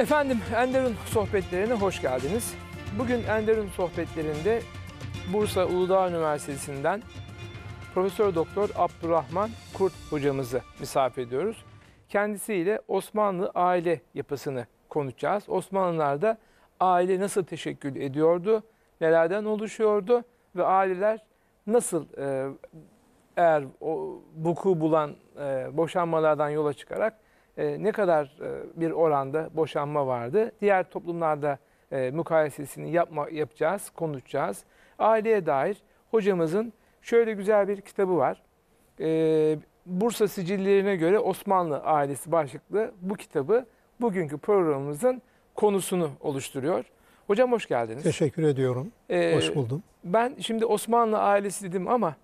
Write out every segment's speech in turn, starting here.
Efendim Enderun sohbetlerine hoş geldiniz. Bugün Enderun sohbetlerinde Bursa Uludağ Üniversitesi'nden Profesör Doktor Abdurrahman Kurt hocamızı misafir ediyoruz. Kendisiyle Osmanlı aile yapısını konuşacağız. Osmanlılarda aile nasıl teşekkül ediyordu, nelerden oluşuyordu ve aileler nasıl e, eğer o buku bulan e, boşanmalardan yola çıkarak e, ne kadar e, bir oranda boşanma vardı? Diğer toplumlarda e, mukayesesini yapma, yapacağız, konuşacağız. Aileye dair hocamızın şöyle güzel bir kitabı var. Bursa sicillerine göre Osmanlı ailesi başlıklı bu kitabı bugünkü programımızın konusunu oluşturuyor. Hocam hoş geldiniz. Teşekkür ediyorum. Ee, hoş buldum. Ben şimdi Osmanlı ailesi dedim ama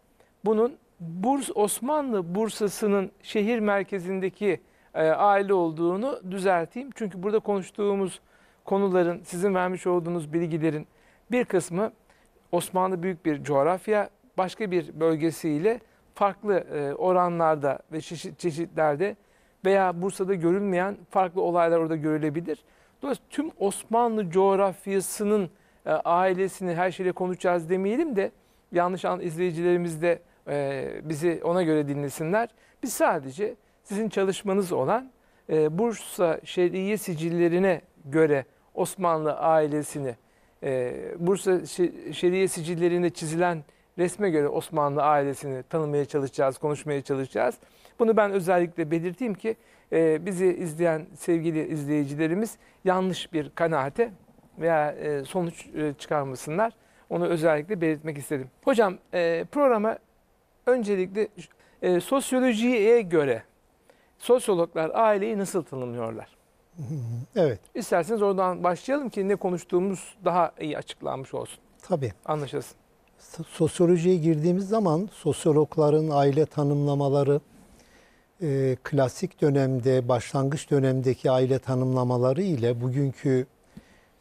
bunun Burs Osmanlı Bursa'sının şehir merkezindeki e, aile olduğunu düzelteyim. Çünkü burada konuştuğumuz konuların, sizin vermiş olduğunuz bilgilerin bir kısmı Osmanlı büyük bir coğrafya, başka bir bölgesiyle farklı e, oranlarda ve çeşitlerde veya Bursa'da görünmeyen farklı olaylar orada görülebilir. Dolayısıyla tüm Osmanlı coğrafyasının e, ailesini her şeyle konuşacağız demeyelim de yanlış an izleyicilerimiz de bizi ona göre dinlesinler. Biz sadece sizin çalışmanız olan e, Bursa Şer'iye sicillerine göre Osmanlı ailesini e, Bursa Şeriye sicillerinde çizilen resme göre Osmanlı ailesini tanımaya çalışacağız, konuşmaya çalışacağız. Bunu ben özellikle belirteyim ki e, bizi izleyen sevgili izleyicilerimiz yanlış bir kanaate veya e, sonuç e, çıkarmasınlar. Onu özellikle belirtmek istedim. Hocam e, programa öncelikle e, sosyolojiye göre sosyologlar aileyi nasıl tanımlıyorlar? Evet. İsterseniz oradan başlayalım ki ne konuştuğumuz daha iyi açıklanmış olsun. Tabii. Anlaşılsın. Sosyolojiye girdiğimiz zaman sosyologların aile tanımlamaları, e, klasik dönemde, başlangıç dönemdeki aile tanımlamaları ile bugünkü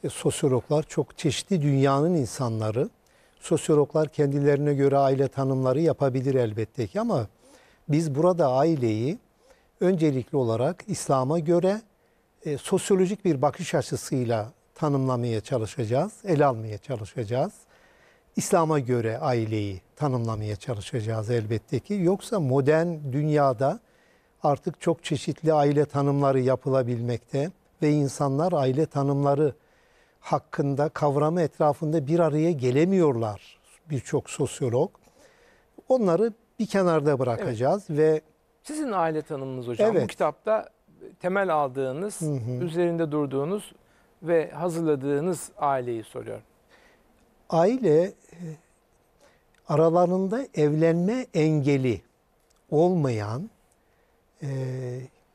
e, sosyologlar çok çeşitli dünyanın insanları. Sosyologlar kendilerine göre aile tanımları yapabilir elbette ki ama biz burada aileyi öncelikli olarak İslam'a göre e, sosyolojik bir bakış açısıyla tanımlamaya çalışacağız, ele almaya çalışacağız. İslam'a göre aileyi tanımlamaya çalışacağız elbette ki. Yoksa modern dünyada artık çok çeşitli aile tanımları yapılabilmekte ve insanlar aile tanımları hakkında kavramı etrafında bir araya gelemiyorlar birçok sosyolog. Onları bir kenarda bırakacağız evet. ve sizin aile tanımınız hocam evet. bu kitapta temel aldığınız, hı hı. üzerinde durduğunuz ve hazırladığınız aileyi soruyorum. Aile e, aralarında evlenme engeli olmayan e,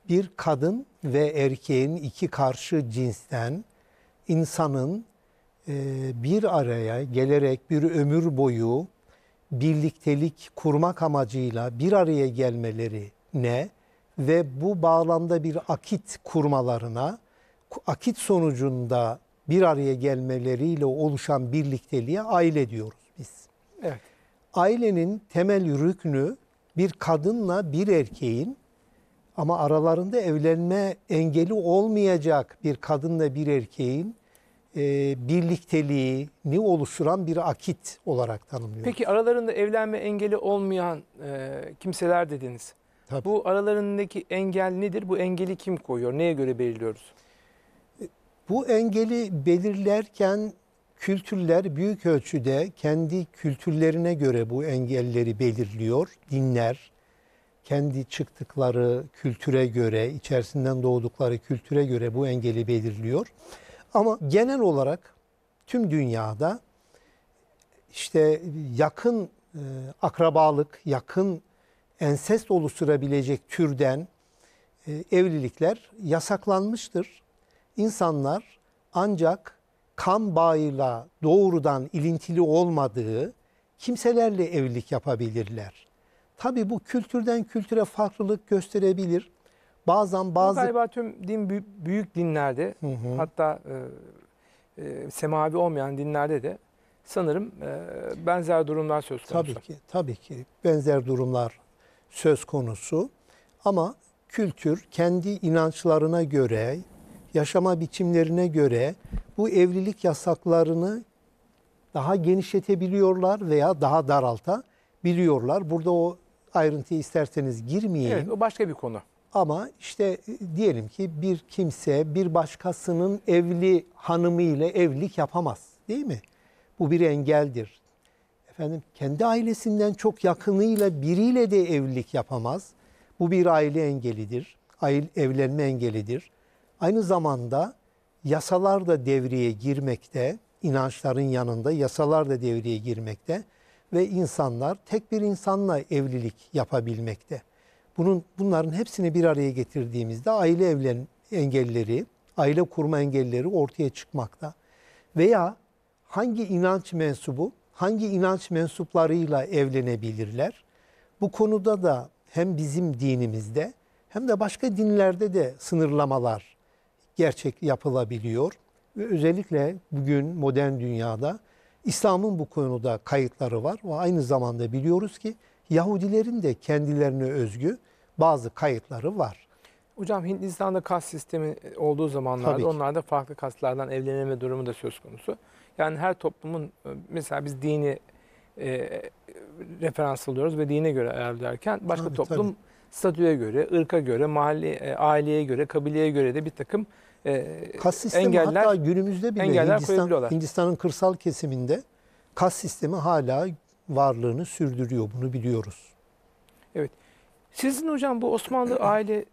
bir kadın ve erkeğin iki karşı cinsten insanın e, bir araya gelerek bir ömür boyu birliktelik kurmak amacıyla bir araya gelmeleri ne ve bu bağlamda bir akit kurmalarına, akit sonucunda bir araya gelmeleriyle oluşan birlikteliğe aile diyoruz biz. Evet. Ailenin temel rüknü bir kadınla bir erkeğin ama aralarında evlenme engeli olmayacak bir kadınla bir erkeğin e, birlikteliğini oluşturan bir akit olarak tanımlıyoruz. Peki aralarında evlenme engeli olmayan e, kimseler dediniz. Tabii. Bu aralarındaki engel nedir? Bu engeli kim koyuyor? Neye göre belirliyoruz? Bu engeli belirlerken kültürler büyük ölçüde kendi kültürlerine göre bu engelleri belirliyor. Dinler kendi çıktıkları kültüre göre, içerisinden doğdukları kültüre göre bu engeli belirliyor. Ama genel olarak tüm dünyada işte yakın e, akrabalık, yakın ensest oluşturabilecek türden e, evlilikler yasaklanmıştır. İnsanlar ancak kan bağıyla doğrudan ilintili olmadığı kimselerle evlilik yapabilirler. Tabi bu kültürden kültüre farklılık gösterebilir. Bazen bazı... Bu galiba tüm din büyük dinlerde hı hı. hatta e, e, semavi olmayan dinlerde de sanırım e, benzer durumlar söz konusu. Tabii ki, tabii ki benzer durumlar söz konusu. Ama kültür kendi inançlarına göre, yaşama biçimlerine göre bu evlilik yasaklarını daha genişletebiliyorlar veya daha daralta biliyorlar Burada o ayrıntıya isterseniz girmeyeyim. Evet o başka bir konu. Ama işte e, diyelim ki bir kimse bir başkasının evli hanımı ile evlilik yapamaz değil mi? Bu bir engeldir. Efendim kendi ailesinden çok yakınıyla biriyle de evlilik yapamaz. Bu bir aile engelidir. Aile, evlenme engelidir. Aynı zamanda yasalar da devreye girmekte, inançların yanında yasalar da devreye girmekte ve insanlar tek bir insanla evlilik yapabilmekte. Bunun bunların hepsini bir araya getirdiğimizde aile evlen engelleri, aile kurma engelleri ortaya çıkmakta. Veya hangi inanç mensubu hangi inanç mensuplarıyla evlenebilirler? Bu konuda da hem bizim dinimizde hem de başka dinlerde de sınırlamalar gerçek yapılabiliyor. Ve özellikle bugün modern dünyada İslam'ın bu konuda kayıtları var ve aynı zamanda biliyoruz ki Yahudilerin de kendilerine özgü bazı kayıtları var. Hocam Hindistan'da kast sistemi olduğu zamanlarda da farklı kastlardan evlenme durumu da söz konusu. Yani her toplumun e, mesela biz dini e, referans alıyoruz ve dine göre ayarlarken başka tabii, toplum tabii. statüye göre, ırka göre, mahalle, e, aileye göre, kabileye göre de bir takım e, kas sistemi engeller hatta günümüzde bile Hindistan, Hindistan'ın kırsal kesiminde kas sistemi hala varlığını sürdürüyor. Bunu biliyoruz. Evet. Sizin hocam bu Osmanlı aile, e,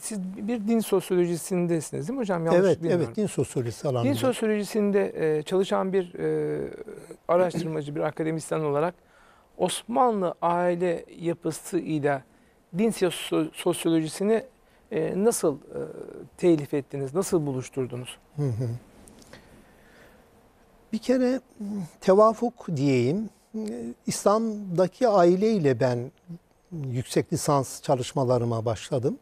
siz bir din sosyolojisindesiniz değil mi hocam? Yanlış evet, bilmiyorum. evet din sosyolojisi alanında. Din sosyolojisinde e, çalışan bir e, araştırmacı, bir akademisyen olarak Osmanlı aile yapısı ile din sosyolojisini nasıl e, telif ettiniz, nasıl buluşturdunuz? Bir kere tevafuk diyeyim. İslam'daki aile ile ben yüksek lisans çalışmalarıma başladım.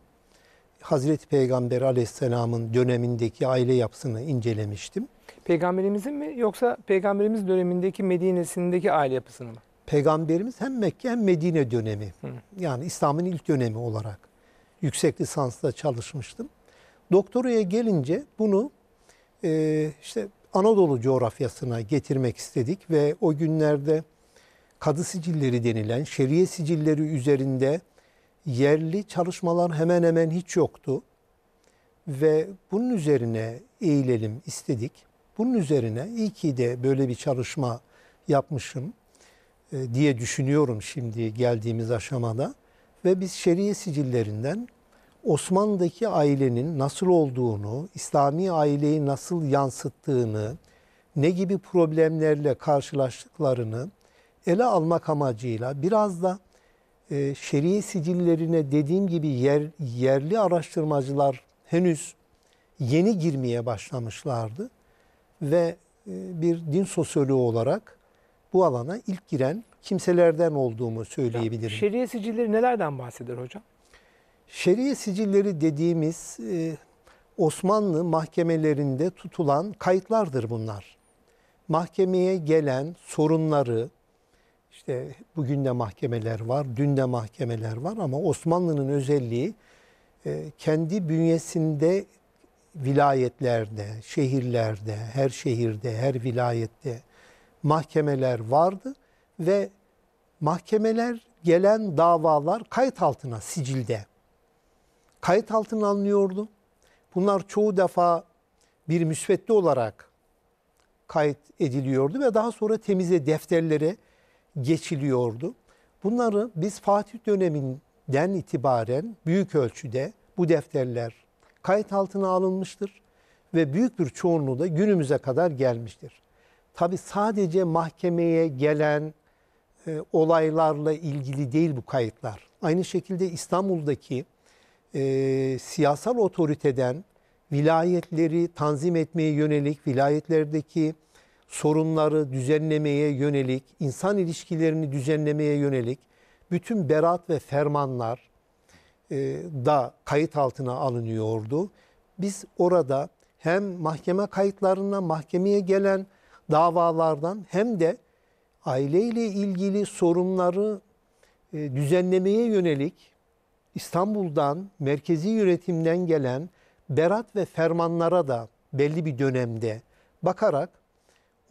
Hazreti Peygamber Aleyhisselam'ın dönemindeki aile yapısını incelemiştim. Peygamberimizin mi yoksa peygamberimiz dönemindeki Medine'sindeki aile yapısını mı? Peygamberimiz hem Mekke hem Medine dönemi. Hı. Yani İslam'ın ilk dönemi olarak yüksek lisansla çalışmıştım. Doktoraya gelince bunu e, işte Anadolu coğrafyasına getirmek istedik ve o günlerde kadı sicilleri denilen şeriye sicilleri üzerinde yerli çalışmalar hemen hemen hiç yoktu. Ve bunun üzerine eğilelim istedik. Bunun üzerine iyi ki de böyle bir çalışma yapmışım e, diye düşünüyorum şimdi geldiğimiz aşamada. Ve biz şeriye sicillerinden Osmanlı'daki ailenin nasıl olduğunu, İslami aileyi nasıl yansıttığını, ne gibi problemlerle karşılaştıklarını, ele almak amacıyla biraz da e, şer'i sicillerine dediğim gibi yer, yerli araştırmacılar henüz yeni girmeye başlamışlardı. Ve e, bir din sosyoloğu olarak bu alana ilk giren kimselerden olduğumu söyleyebilirim. Yani şer'i sicilleri nelerden bahseder hocam? Şer'i sicilleri dediğimiz e, Osmanlı mahkemelerinde tutulan kayıtlardır bunlar. Mahkemeye gelen sorunları, işte bugün de mahkemeler var, dün de mahkemeler var ama Osmanlı'nın özelliği e, kendi bünyesinde vilayetlerde, şehirlerde, her şehirde, her vilayette mahkemeler vardı ve mahkemeler gelen davalar kayıt altına, sicilde. Kayıt altına alınıyordu. Bunlar çoğu defa bir müsvedde olarak kayıt ediliyordu ve daha sonra temize defterlere geçiliyordu. Bunları biz Fatih döneminden itibaren büyük ölçüde bu defterler kayıt altına alınmıştır ve büyük bir çoğunluğu da günümüze kadar gelmiştir. Tabi sadece mahkemeye gelen e, olaylarla ilgili değil bu kayıtlar. Aynı şekilde İstanbul'daki e, siyasal otoriteden vilayetleri tanzim etmeye yönelik vilayetlerdeki sorunları düzenlemeye yönelik, insan ilişkilerini düzenlemeye yönelik bütün berat ve fermanlar e, da kayıt altına alınıyordu. Biz orada hem mahkeme kayıtlarına, mahkemeye gelen davalardan hem de aileyle ilgili sorunları e, düzenlemeye yönelik İstanbul'dan, merkezi yönetimden gelen berat ve fermanlara da belli bir dönemde bakarak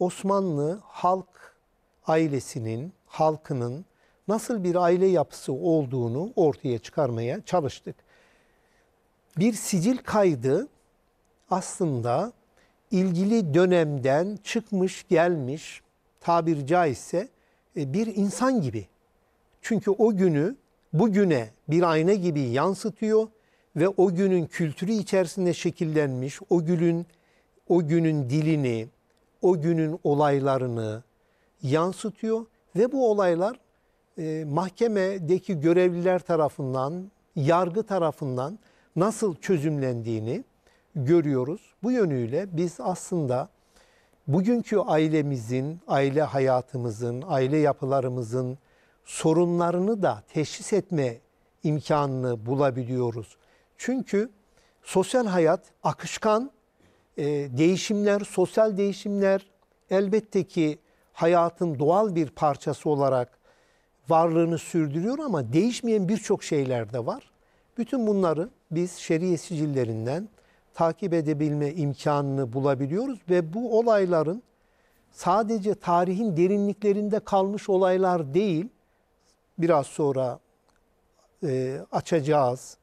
Osmanlı halk ailesinin, halkının nasıl bir aile yapısı olduğunu ortaya çıkarmaya çalıştık. Bir sicil kaydı aslında ilgili dönemden çıkmış gelmiş tabiri caizse e, bir insan gibi. Çünkü o günü bugüne bir ayna gibi yansıtıyor ve o günün kültürü içerisinde şekillenmiş, o günün o günün dilini, o günün olaylarını yansıtıyor ve bu olaylar e, mahkemedeki görevliler tarafından, yargı tarafından nasıl çözümlendiğini görüyoruz. Bu yönüyle biz aslında bugünkü ailemizin, aile hayatımızın, aile yapılarımızın sorunlarını da teşhis etme imkanını bulabiliyoruz. Çünkü sosyal hayat akışkan ee, değişimler, sosyal değişimler elbette ki hayatın doğal bir parçası olarak varlığını sürdürüyor ama değişmeyen birçok şeyler de var. Bütün bunları biz şeriye sicillerinden takip edebilme imkanını bulabiliyoruz ve bu olayların sadece tarihin derinliklerinde kalmış olaylar değil, biraz sonra e, açacağız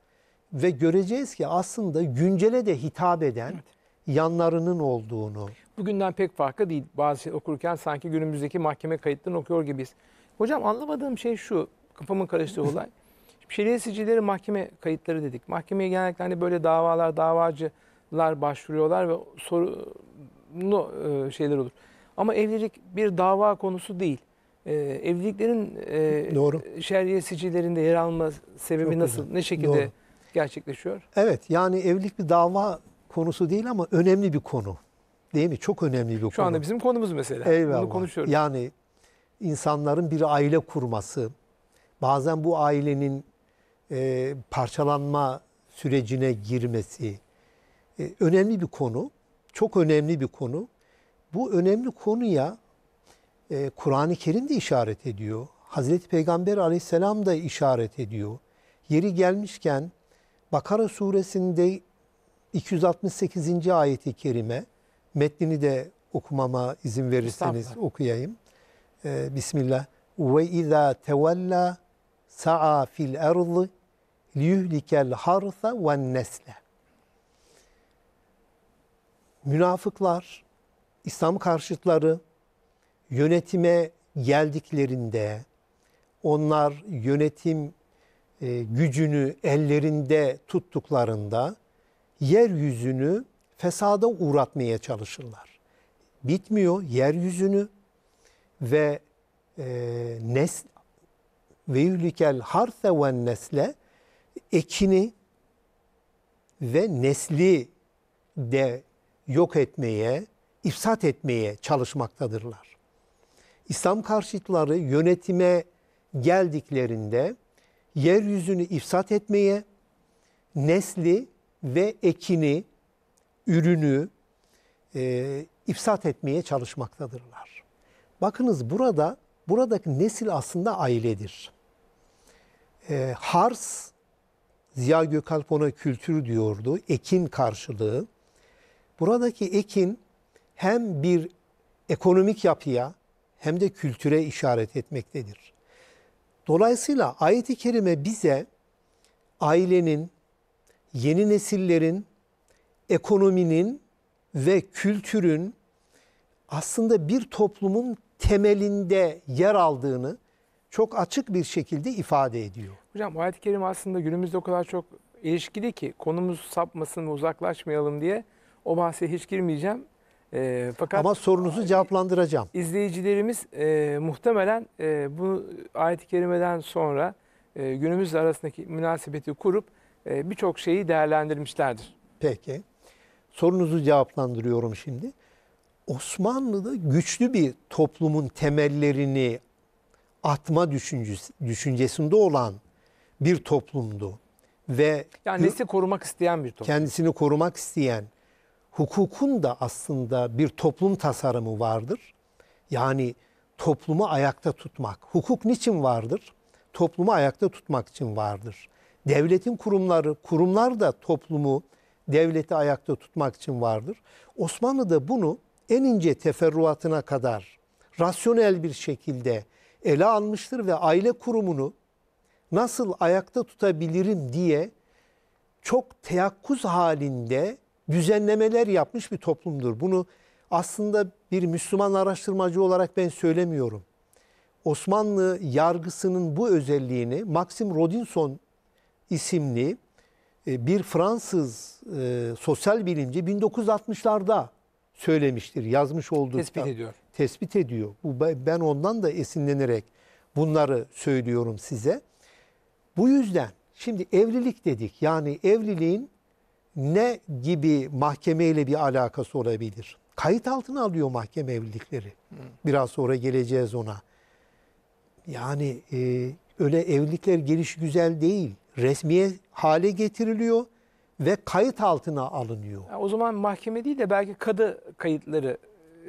ve göreceğiz ki aslında güncele de hitap eden evet yanlarının olduğunu. Bugünden pek farklı değil. Bazı şey okurken sanki günümüzdeki mahkeme kayıtlarını okuyor gibiyiz. Hocam anlamadığım şey şu, kafamın karıştığı olay. Şeriat sicilleri mahkeme kayıtları dedik. Mahkemeye genellikle hani böyle davalar, davacılar başvuruyorlar ve sorunlu e, şeyler olur. Ama evlilik bir dava konusu değil. Ee, evliliklerin e, Doğru. şer'iye sicillerinde yer alma sebebi Çok nasıl, güzel. ne şekilde Doğru. gerçekleşiyor? Evet, yani evlilik bir dava konusu değil ama önemli bir konu. Değil mi? Çok önemli bir Şu konu. Şu anda bizim konumuz mesela. Eyvallah. Bunu konuşuyoruz. Yani insanların bir aile kurması, bazen bu ailenin e, parçalanma sürecine girmesi e, önemli bir konu. Çok önemli bir konu. Bu önemli konuya e, Kur'an-ı Kerim de işaret ediyor. Hazreti Peygamber aleyhisselam da işaret ediyor. Yeri gelmişken Bakara suresinde 268. ayeti kerime metnini de okumama izin verirseniz okuyayım. Ee, Bismillah. Ve izâ tevella sa'a fil erdi liyuhlikel harsa ve nesle. Münafıklar, İslam karşıtları yönetime geldiklerinde onlar yönetim e, gücünü ellerinde tuttuklarında yeryüzünü fesada uğratmaya çalışırlar. Bitmiyor yeryüzünü ve e, nes ve yuhlikel harfe ve nesle ekini ve nesli de yok etmeye, ifsat etmeye çalışmaktadırlar. İslam karşıtları yönetime geldiklerinde yeryüzünü ifsat etmeye, nesli ve ekini, ürünü e, ifsat etmeye çalışmaktadırlar. Bakınız burada buradaki nesil aslında ailedir. E, hars, Ziya Gökalp ona kültür diyordu, ekin karşılığı. Buradaki ekin hem bir ekonomik yapıya hem de kültüre işaret etmektedir. Dolayısıyla ayet-i kerime bize ailenin, yeni nesillerin, ekonominin ve kültürün aslında bir toplumun temelinde yer aldığını çok açık bir şekilde ifade ediyor. Hocam ayet-i kerim aslında günümüzde o kadar çok ilişkili ki konumuz sapmasın, uzaklaşmayalım diye o bahse hiç girmeyeceğim. E, fakat Ama sorunuzu cevaplandıracağım. İzleyicilerimiz e, muhtemelen e, bu ayet-i kerimeden sonra e, günümüz arasındaki münasebeti kurup e, birçok şeyi değerlendirmişlerdir. Peki. Sorunuzu cevaplandırıyorum şimdi. Osmanlı'da güçlü bir toplumun temellerini atma düşüncesi, düşüncesinde olan bir toplumdu. Ve yani nesli korumak isteyen bir toplum. Kendisini korumak isteyen, hukukun da aslında bir toplum tasarımı vardır. Yani toplumu ayakta tutmak. Hukuk niçin vardır? Toplumu ayakta tutmak için vardır. Devletin kurumları, kurumlar da toplumu, devleti ayakta tutmak için vardır. Osmanlı da bunu en ince teferruatına kadar rasyonel bir şekilde ele almıştır ve aile kurumunu nasıl ayakta tutabilirim diye çok teyakkuz halinde düzenlemeler yapmış bir toplumdur. Bunu aslında bir Müslüman araştırmacı olarak ben söylemiyorum. Osmanlı yargısının bu özelliğini Maxim Rodinson isimli e, bir Fransız e, sosyal bilimci 1960'larda söylemiştir, yazmış olduğu tespit ediyor. Tespit ediyor. Bu ben ondan da esinlenerek bunları söylüyorum size. Bu yüzden şimdi evlilik dedik. Yani evliliğin ne gibi mahkemeyle bir alakası olabilir? Kayıt altına alıyor mahkeme evlilikleri. Biraz sonra geleceğiz ona. Yani e, öyle evlilikler geliş güzel değil. Resmiye hale getiriliyor ve kayıt altına alınıyor. o zaman mahkeme değil de belki kadı kayıtları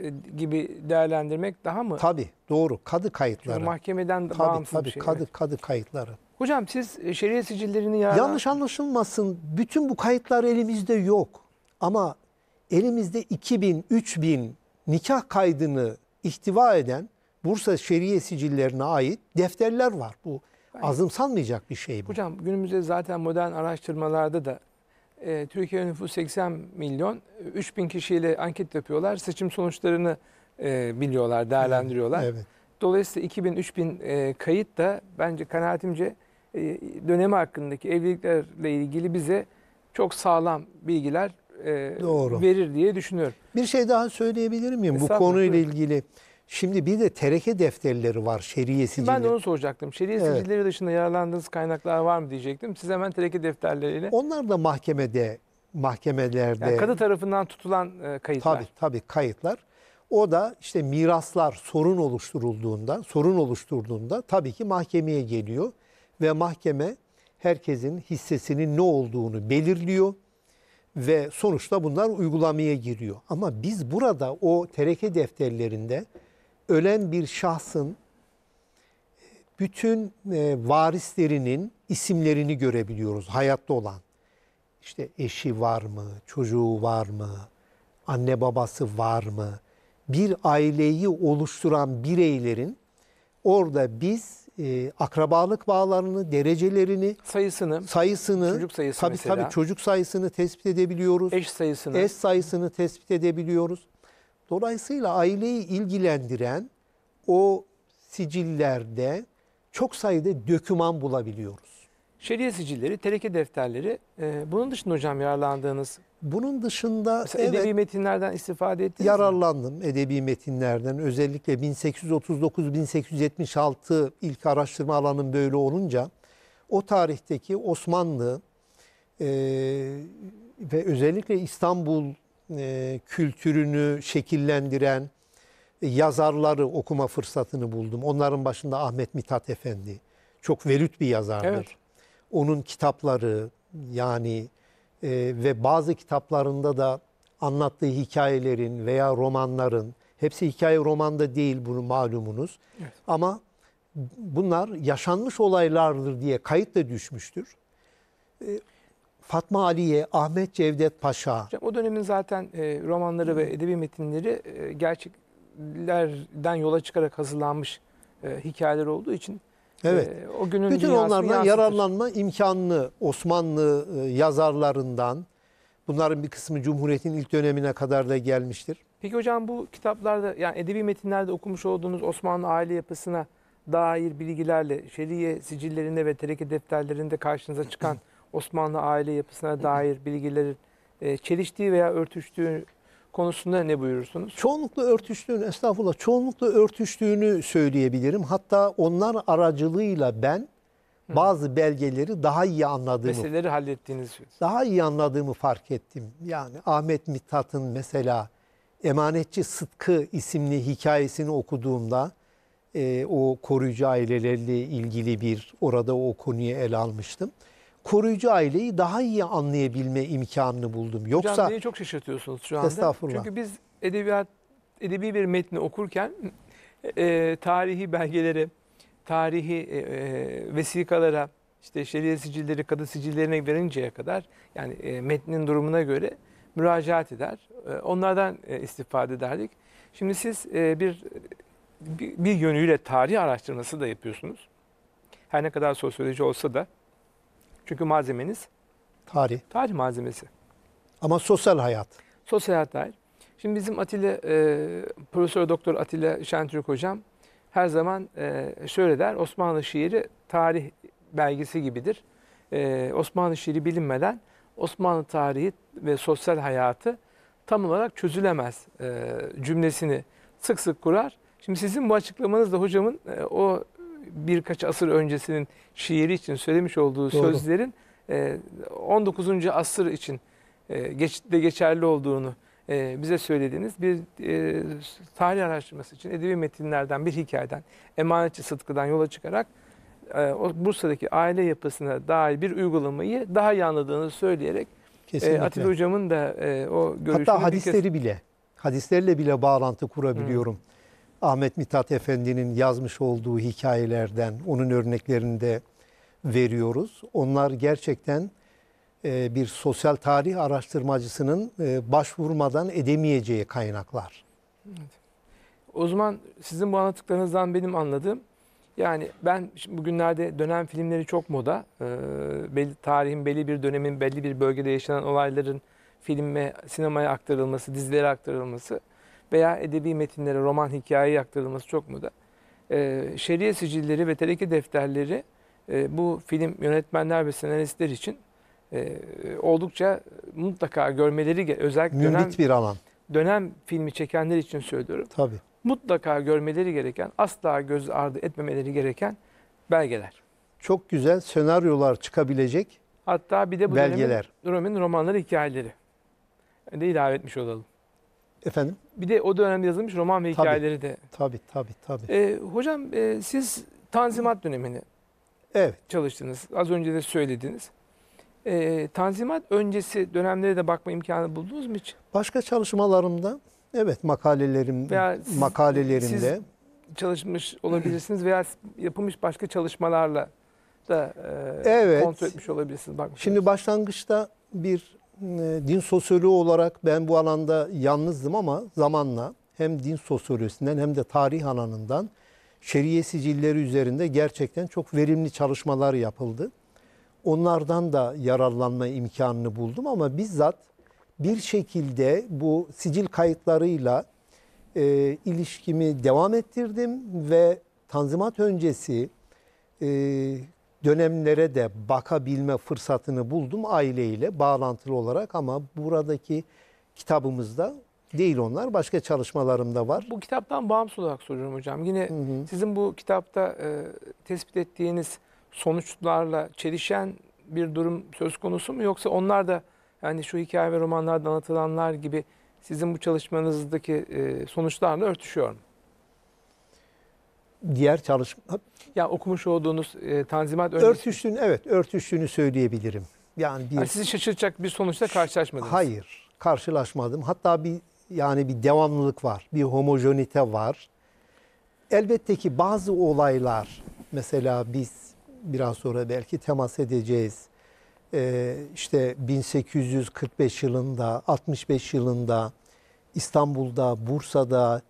e, gibi değerlendirmek daha mı? Tabi doğru kadı kayıtları. Çünkü mahkemeden tabii, bağımsız tabii, bir şey. Kadı, evet. kadı kayıtları. Hocam siz şeriat sicillerini yarın... Yanlış anlaşılmasın bütün bu kayıtlar elimizde yok. Ama elimizde 2000, 3000 nikah kaydını ihtiva eden Bursa Şeriye sicillerine ait defterler var. Bu Aynen. azımsanmayacak bir şey bu. Hocam günümüzde zaten modern araştırmalarda da e, Türkiye nüfusu 80 milyon, 3 e, bin kişiyle anket yapıyorlar. Seçim sonuçlarını e, biliyorlar, değerlendiriyorlar. Evet. evet. Dolayısıyla 2000 bin e, kayıt da bence kanaatimce e, dönemi hakkındaki evliliklerle ilgili bize çok sağlam bilgiler e, Doğru. verir diye düşünüyorum. Bir şey daha söyleyebilir miyim bu konuyla ilgili? Şimdi bir de tereke defterleri var şeriyesici. Ben de onu soracaktım. Şeriye evet. dışında yararlandığınız kaynaklar var mı diyecektim. Siz hemen tereke defterleriyle. Onlar da mahkemede, mahkemelerde. Yani kadı tarafından tutulan e, kayıtlar. Tabii tabii kayıtlar. O da işte miraslar sorun oluşturulduğunda, sorun oluşturduğunda tabii ki mahkemeye geliyor. Ve mahkeme herkesin hissesinin ne olduğunu belirliyor ve sonuçta bunlar uygulamaya giriyor. Ama biz burada o tereke defterlerinde ölen bir şahsın bütün e, varislerinin isimlerini görebiliyoruz hayatta olan. İşte eşi var mı, çocuğu var mı, anne babası var mı? Bir aileyi oluşturan bireylerin orada biz e, akrabalık bağlarını, derecelerini, sayısını, sayısını, çocuk sayısı tabii, tabii çocuk sayısını tespit edebiliyoruz. Eş sayısını. Eş sayısını tespit edebiliyoruz. Dolayısıyla aileyi ilgilendiren o sicillerde çok sayıda döküman bulabiliyoruz. Şeriye sicilleri, teleke defterleri, e, bunun dışında hocam yararlandığınız bunun dışında Mesela evet, edebi metinlerden istifade ettiniz Yararlandım mi? edebi metinlerden. Özellikle 1839-1876 ilk araştırma alanım böyle olunca o tarihteki Osmanlı e, ve özellikle İstanbul e, kültürünü şekillendiren yazarları okuma fırsatını buldum. Onların başında Ahmet Mithat Efendi. Çok verüt bir yazardır. Evet. Onun kitapları yani e, ve bazı kitaplarında da anlattığı hikayelerin veya romanların hepsi hikaye romanda değil bunu malumunuz. Evet. Ama bunlar yaşanmış olaylardır diye kayıt da düşmüştür. E, Fatma Aliye, Ahmet Cevdet Paşa. Hocam, o dönemin zaten e, romanları ve edebi metinleri e, gerçeklerden yola çıkarak hazırlanmış e, hikayeler olduğu için e, Evet. E, o günün bütün onlardan yansıtır. yararlanma imkanını Osmanlı e, yazarlarından bunların bir kısmı Cumhuriyet'in ilk dönemine kadar da gelmiştir. Peki hocam bu kitaplarda yani edebi metinlerde okumuş olduğunuz Osmanlı aile yapısına dair bilgilerle şeriye sicillerinde ve tereke defterlerinde karşınıza çıkan Osmanlı aile yapısına dair bilgilerin e, çeliştiği veya örtüştüğü konusunda ne buyurursunuz? Çoğunlukla örtüştüğünü, estağfurullah, çoğunlukla örtüştüğünü söyleyebilirim. Hatta onlar aracılığıyla ben bazı belgeleri daha iyi anladığımı, Meseleleri hallettiğiniz daha iyi anladığımı fark ettim. Yani Ahmet Mithat'ın mesela Emanetçi Sıtkı isimli hikayesini okuduğumda e, o koruyucu ailelerle ilgili bir orada o konuyu ele almıştım koruyucu aileyi daha iyi anlayabilme imkanını buldum. Yoksa Hocam beni çok şaşırtıyorsunuz şu anda. Estağfurullah. Çünkü biz edebiyat edebi bir metni okurken e, e tarihi belgeleri, tarihi e, e, vesikalara, işte şeriat sicilleri, kadın sicillerine verinceye kadar yani e, metnin durumuna göre müracaat eder. E, onlardan e, istifade ederdik. Şimdi siz e, bir, bir bir yönüyle tarih araştırması da yapıyorsunuz. Her ne kadar sosyoloji olsa da çünkü malzemeniz tarih. Tarih malzemesi. Ama sosyal hayat. Sosyal hayat dahil. Şimdi bizim Atilla, e, Profesör Doktor Atilla Şentürk hocam her zaman e, şöyle der. Osmanlı şiiri tarih belgesi gibidir. E, Osmanlı şiiri bilinmeden Osmanlı tarihi ve sosyal hayatı tam olarak çözülemez e, cümlesini sık sık kurar. Şimdi sizin bu açıklamanız da hocamın e, o birkaç asır öncesinin şiiri için söylemiş olduğu Doğru. sözlerin 19. E, asır için e, de geçerli olduğunu e, bize söylediğiniz bir tarih araştırması için edebi metinlerden bir hikayeden emanetçi Sıtkı'dan yola çıkarak Bursa'daki aile yapısına dair bir uygulamayı daha iyi anladığını söyleyerek Kesinlikle. Atilla Hocam'ın da o görüşünü... Hatta hadisleri kez... bile, hadislerle bile bağlantı kurabiliyorum. Hmm. Ahmet Mithat Efendi'nin yazmış olduğu hikayelerden onun örneklerini de veriyoruz. Onlar gerçekten e, bir sosyal tarih araştırmacısının e, başvurmadan edemeyeceği kaynaklar. O zaman sizin bu anlattıklarınızdan benim anladığım yani ben bugünlerde dönem filmleri çok moda. E, tarihin belli bir dönemin belli bir bölgede yaşanan olayların filme, sinemaya aktarılması, dizilere aktarılması veya edebi metinlere roman hikaye aktarılması çok mu da. E, ee, şeriye sicilleri ve tereke defterleri e, bu film yönetmenler ve senaristler için e, oldukça mutlaka görmeleri özellikle Mümbit dönem, bir alan. Dönem filmi çekenler için söylüyorum. Tabii. Mutlaka görmeleri gereken, asla göz ardı etmemeleri gereken belgeler. Çok güzel senaryolar çıkabilecek Hatta bir de bu belgeler. dönemin romanları, hikayeleri. De ilave etmiş olalım. Efendim? Bir de o dönemde yazılmış roman ve tabii, hikayeleri de. Tabii tabii tabii. E, hocam e, siz Tanzimat dönemini evet. çalıştınız. Az önce de söylediniz. E, tanzimat öncesi dönemlere de bakma imkanı buldunuz mu hiç? Başka çalışmalarımda, evet makalelerim, veya siz, makalelerimde. Siz çalışmış olabilirsiniz veya yapılmış başka çalışmalarla da e, evet. kontrol etmiş olabilirsiniz. Bakmışsınız. Şimdi başlangıçta bir ee, din sosyoloğu olarak ben bu alanda yalnızdım ama zamanla hem din sosyolojisinden hem de tarih alanından şeriye sicilleri üzerinde gerçekten çok verimli çalışmalar yapıldı. Onlardan da yararlanma imkanını buldum ama bizzat bir şekilde bu sicil kayıtlarıyla e, ilişkimi devam ettirdim ve Tanzimat öncesi e, dönemlere de bakabilme fırsatını buldum aileyle bağlantılı olarak ama buradaki kitabımızda değil onlar. Başka çalışmalarımda var. Bu kitaptan bağımsız olarak soruyorum hocam. Yine hı hı. sizin bu kitapta e, tespit ettiğiniz sonuçlarla çelişen bir durum söz konusu mu yoksa onlar da yani şu hikaye ve romanlarda anlatılanlar gibi sizin bu çalışmanızdaki e, sonuçlarla örtüşüyor mu? diğer çalışma... Ya okumuş olduğunuz e, Tanzimat öncesi... Örtüştüğünü, evet örtüştüğünü söyleyebilirim. Yani, bir, yani sizi şaşırtacak bir sonuçla karşılaşmadınız. Hayır, karşılaşmadım. Hatta bir yani bir devamlılık var, bir homojenite var. Elbette ki bazı olaylar, mesela biz biraz sonra belki temas edeceğiz. Ee, işte 1845 yılında, 65 yılında İstanbul'da, Bursa'da,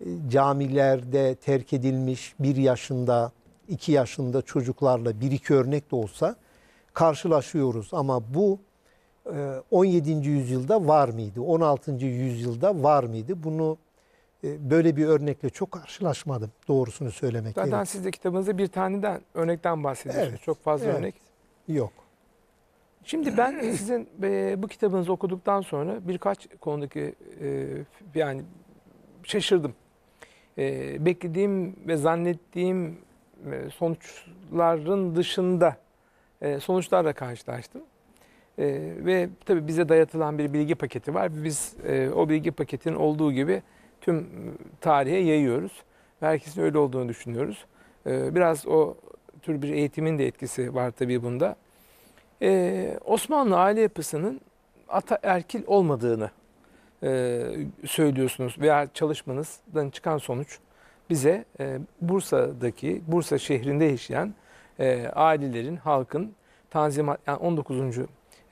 e, camilerde terk edilmiş bir yaşında, iki yaşında çocuklarla bir iki örnek de olsa karşılaşıyoruz. Ama bu 17. E, yüzyılda var mıydı? 16. yüzyılda var mıydı? Bunu e, böyle bir örnekle çok karşılaşmadım doğrusunu söylemek Zaten gerekirse. siz de kitabınızda bir taneden örnekten bahsediyorsunuz. Evet, çok fazla evet. örnek. Yok. Şimdi ben sizin bu kitabınızı okuduktan sonra birkaç konudaki yani şaşırdım e, beklediğim ve zannettiğim e, sonuçların dışında e, sonuçlarla karşılaştım. E, ve tabii bize dayatılan bir bilgi paketi var. Biz e, o bilgi paketinin olduğu gibi tüm tarihe yayıyoruz. Herkesin öyle olduğunu düşünüyoruz. E, biraz o tür bir eğitimin de etkisi var tabii bunda. E, Osmanlı aile yapısının ataerkil olmadığını e, söylüyorsunuz veya çalışmanızdan çıkan sonuç bize e, Bursa'daki, Bursa şehrinde yaşayan e, ailelerin, halkın Tanzimat yani 19.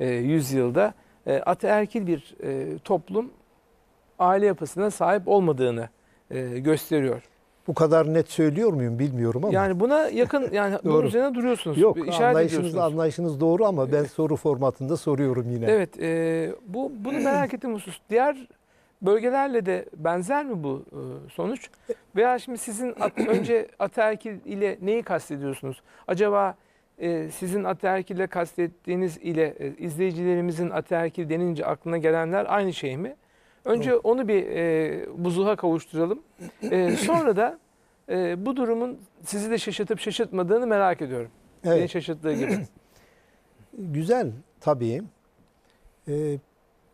E, yüzyılda e, ataerkil bir e, toplum aile yapısına sahip olmadığını e, gösteriyor. Bu kadar net söylüyor muyum bilmiyorum ama. Yani buna yakın yani doğru. üzerine duruyorsunuz. Yok anlayışınız, anlayışınız doğru ama ben soru formatında soruyorum yine. Evet e, bu bunu merak ettiğim husus. Diğer bölgelerle de benzer mi bu e, sonuç? Veya şimdi sizin at, önce ataerkil ile neyi kastediyorsunuz? Acaba e, sizin ataerkil ile kastettiğiniz ile e, izleyicilerimizin ataerkil denince aklına gelenler aynı şey mi? Önce Doğru. onu bir e, buzuha kavuşturalım. E, sonra da e, bu durumun sizi de şaşırtıp şaşırtmadığını merak ediyorum. Evet. Beni şaşırttığı gibi. Güzel tabii. Ee,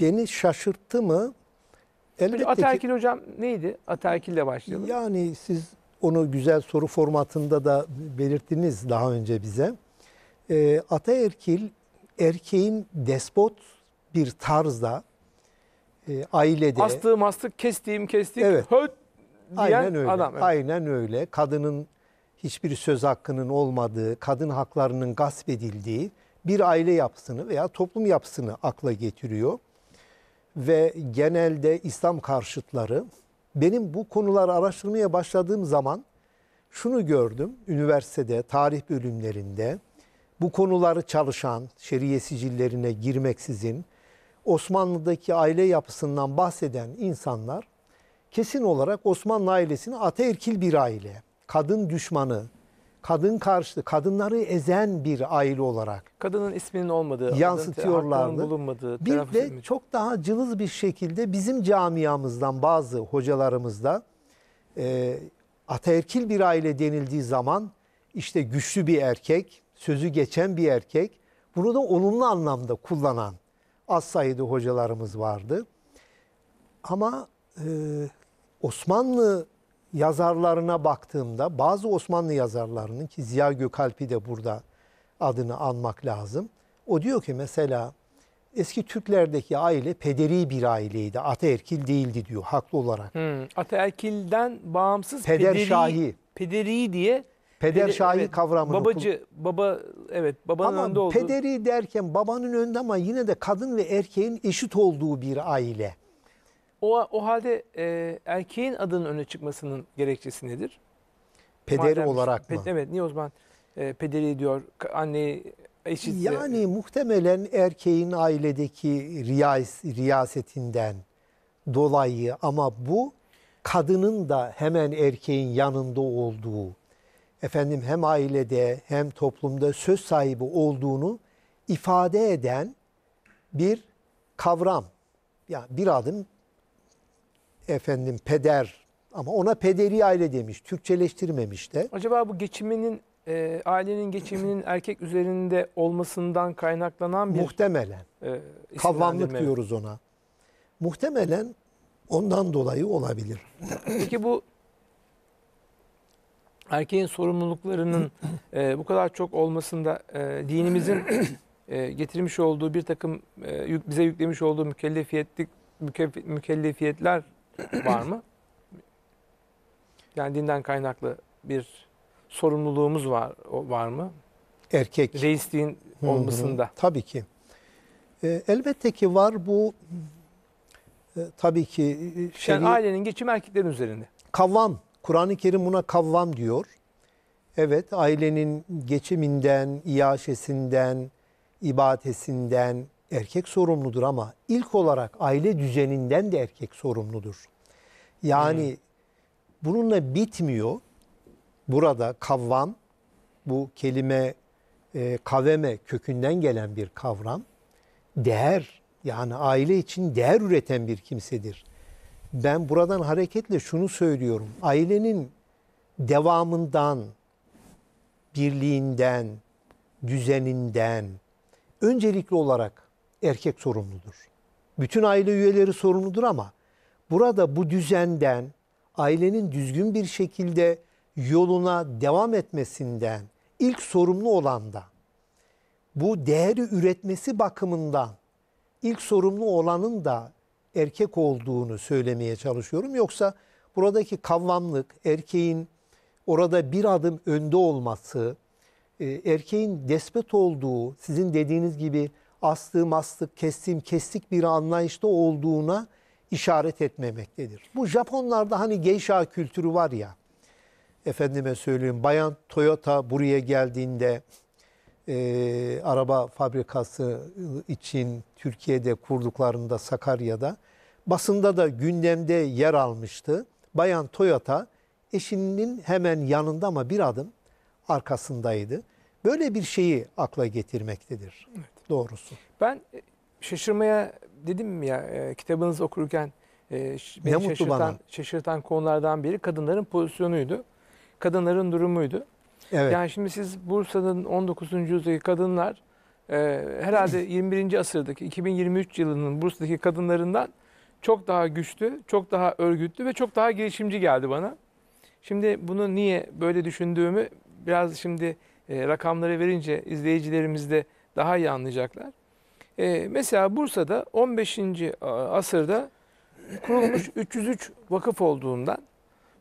beni şaşırttı mı? Elbette Atakil ki, hocam neydi? Atakil ile başlayalım. Yani siz onu güzel soru formatında da belirttiniz daha önce bize. Ee, ataerkil erkeğin despot bir tarzda e, ailede... Astığım astık, kestiğim kestik, evet. höt diyen Aynen öyle. adam. Evet. Aynen öyle. Kadının hiçbir söz hakkının olmadığı, kadın haklarının gasp edildiği bir aile yapısını veya toplum yapısını akla getiriyor. Ve genelde İslam karşıtları benim bu konuları araştırmaya başladığım zaman şunu gördüm üniversitede tarih bölümlerinde bu konuları çalışan şeriye sicillerine girmeksizin Osmanlı'daki aile yapısından bahseden insanlar kesin olarak Osmanlı ailesini ataerkil bir aile, kadın düşmanı, kadın karşıtı, kadınları ezen bir aile olarak kadının isminin olmadığı, yansıtıyorlardı. Bulunmadığı, bir de edilmiş. çok daha cılız bir şekilde bizim camiamızdan bazı hocalarımızda e, ataerkil bir aile denildiği zaman işte güçlü bir erkek, sözü geçen bir erkek, bunu da olumlu anlamda kullanan az sayıda hocalarımız vardı. Ama e, Osmanlı yazarlarına baktığımda bazı Osmanlı yazarlarının ki Ziya Gökalp'i de burada adını almak lazım. O diyor ki mesela eski Türklerdeki aile pederi bir aileydi. Ataerkil değildi diyor haklı olarak. Hmm, ataerkilden bağımsız peder pederi, şahi. pederi diye Peder Pede, evet, kavramını. Babacı, baba evet babanın ama önde olduğu. pederi derken babanın önde ama yine de kadın ve erkeğin eşit olduğu bir aile. O, o halde e, erkeğin adının öne çıkmasının gerekçesi nedir? Pederi Madem, olarak pe, mı? Evet niye o zaman e, pederi diyor anneyi eşit. Yani muhtemelen erkeğin ailedeki riyas, riyasetinden dolayı ama bu kadının da hemen erkeğin yanında olduğu efendim hem ailede hem toplumda söz sahibi olduğunu ifade eden bir kavram. Yani bir adım efendim peder ama ona pederi aile demiş. Türkçeleştirmemiş de. Acaba bu geçiminin e, ailenin geçiminin erkek üzerinde olmasından kaynaklanan bir muhtemelen e, kavramlık diyoruz ona. Muhtemelen ondan dolayı olabilir. Peki bu erkeğin sorumluluklarının e, bu kadar çok olmasında e, dinimizin e, getirmiş olduğu bir takım e, yük, bize yüklemiş olduğu mükellefiyetlik mükellef, mükellefiyetler var mı? Yani dinden kaynaklı bir sorumluluğumuz var var mı? Erkek reisliğin olmasında. Hı hı. Tabii ki. E, elbette ki var bu e, tabii ki şey yani ailenin geçim erkeklerin üzerinde. Kavvam Kur'an-ı Kerim buna kavvam diyor. Evet ailenin geçiminden, iaşesinden, ibadetinden erkek sorumludur ama ilk olarak aile düzeninden de erkek sorumludur. Yani hmm. bununla bitmiyor. Burada kavvam bu kelime e, kaveme kökünden gelen bir kavram. Değer yani aile için değer üreten bir kimsedir. Ben buradan hareketle şunu söylüyorum. Ailenin devamından, birliğinden, düzeninden öncelikli olarak erkek sorumludur. Bütün aile üyeleri sorumludur ama burada bu düzenden, ailenin düzgün bir şekilde yoluna devam etmesinden ilk sorumlu olan da bu değeri üretmesi bakımından ilk sorumlu olanın da erkek olduğunu söylemeye çalışıyorum. Yoksa buradaki kavramlık erkeğin orada bir adım önde olması, e, erkeğin despot olduğu, sizin dediğiniz gibi astığım astık, kestiğim kestik bir anlayışta olduğuna işaret etmemektedir. Bu Japonlarda hani geisha kültürü var ya, efendime söyleyeyim bayan Toyota buraya geldiğinde e, araba fabrikası için Türkiye'de kurduklarında Sakarya'da basında da gündemde yer almıştı. Bayan Toyota eşinin hemen yanında ama bir adım arkasındaydı. Böyle bir şeyi akla getirmektedir evet. doğrusu. Ben e, şaşırmaya dedim mi ya e, kitabınızı okurken e, beni şaşırtan, bana. şaşırtan konulardan biri kadınların pozisyonuydu. Kadınların durumuydu. Evet. Yani şimdi siz Bursa'nın 19. yüzyıldaki kadınlar e, herhalde 21. asırdaki 2023 yılının Bursa'daki kadınlarından çok daha güçlü, çok daha örgütlü ve çok daha girişimci geldi bana. Şimdi bunu niye böyle düşündüğümü biraz şimdi e, rakamları verince izleyicilerimiz de daha iyi anlayacaklar. E, mesela Bursa'da 15. asırda kurulmuş 303 vakıf olduğundan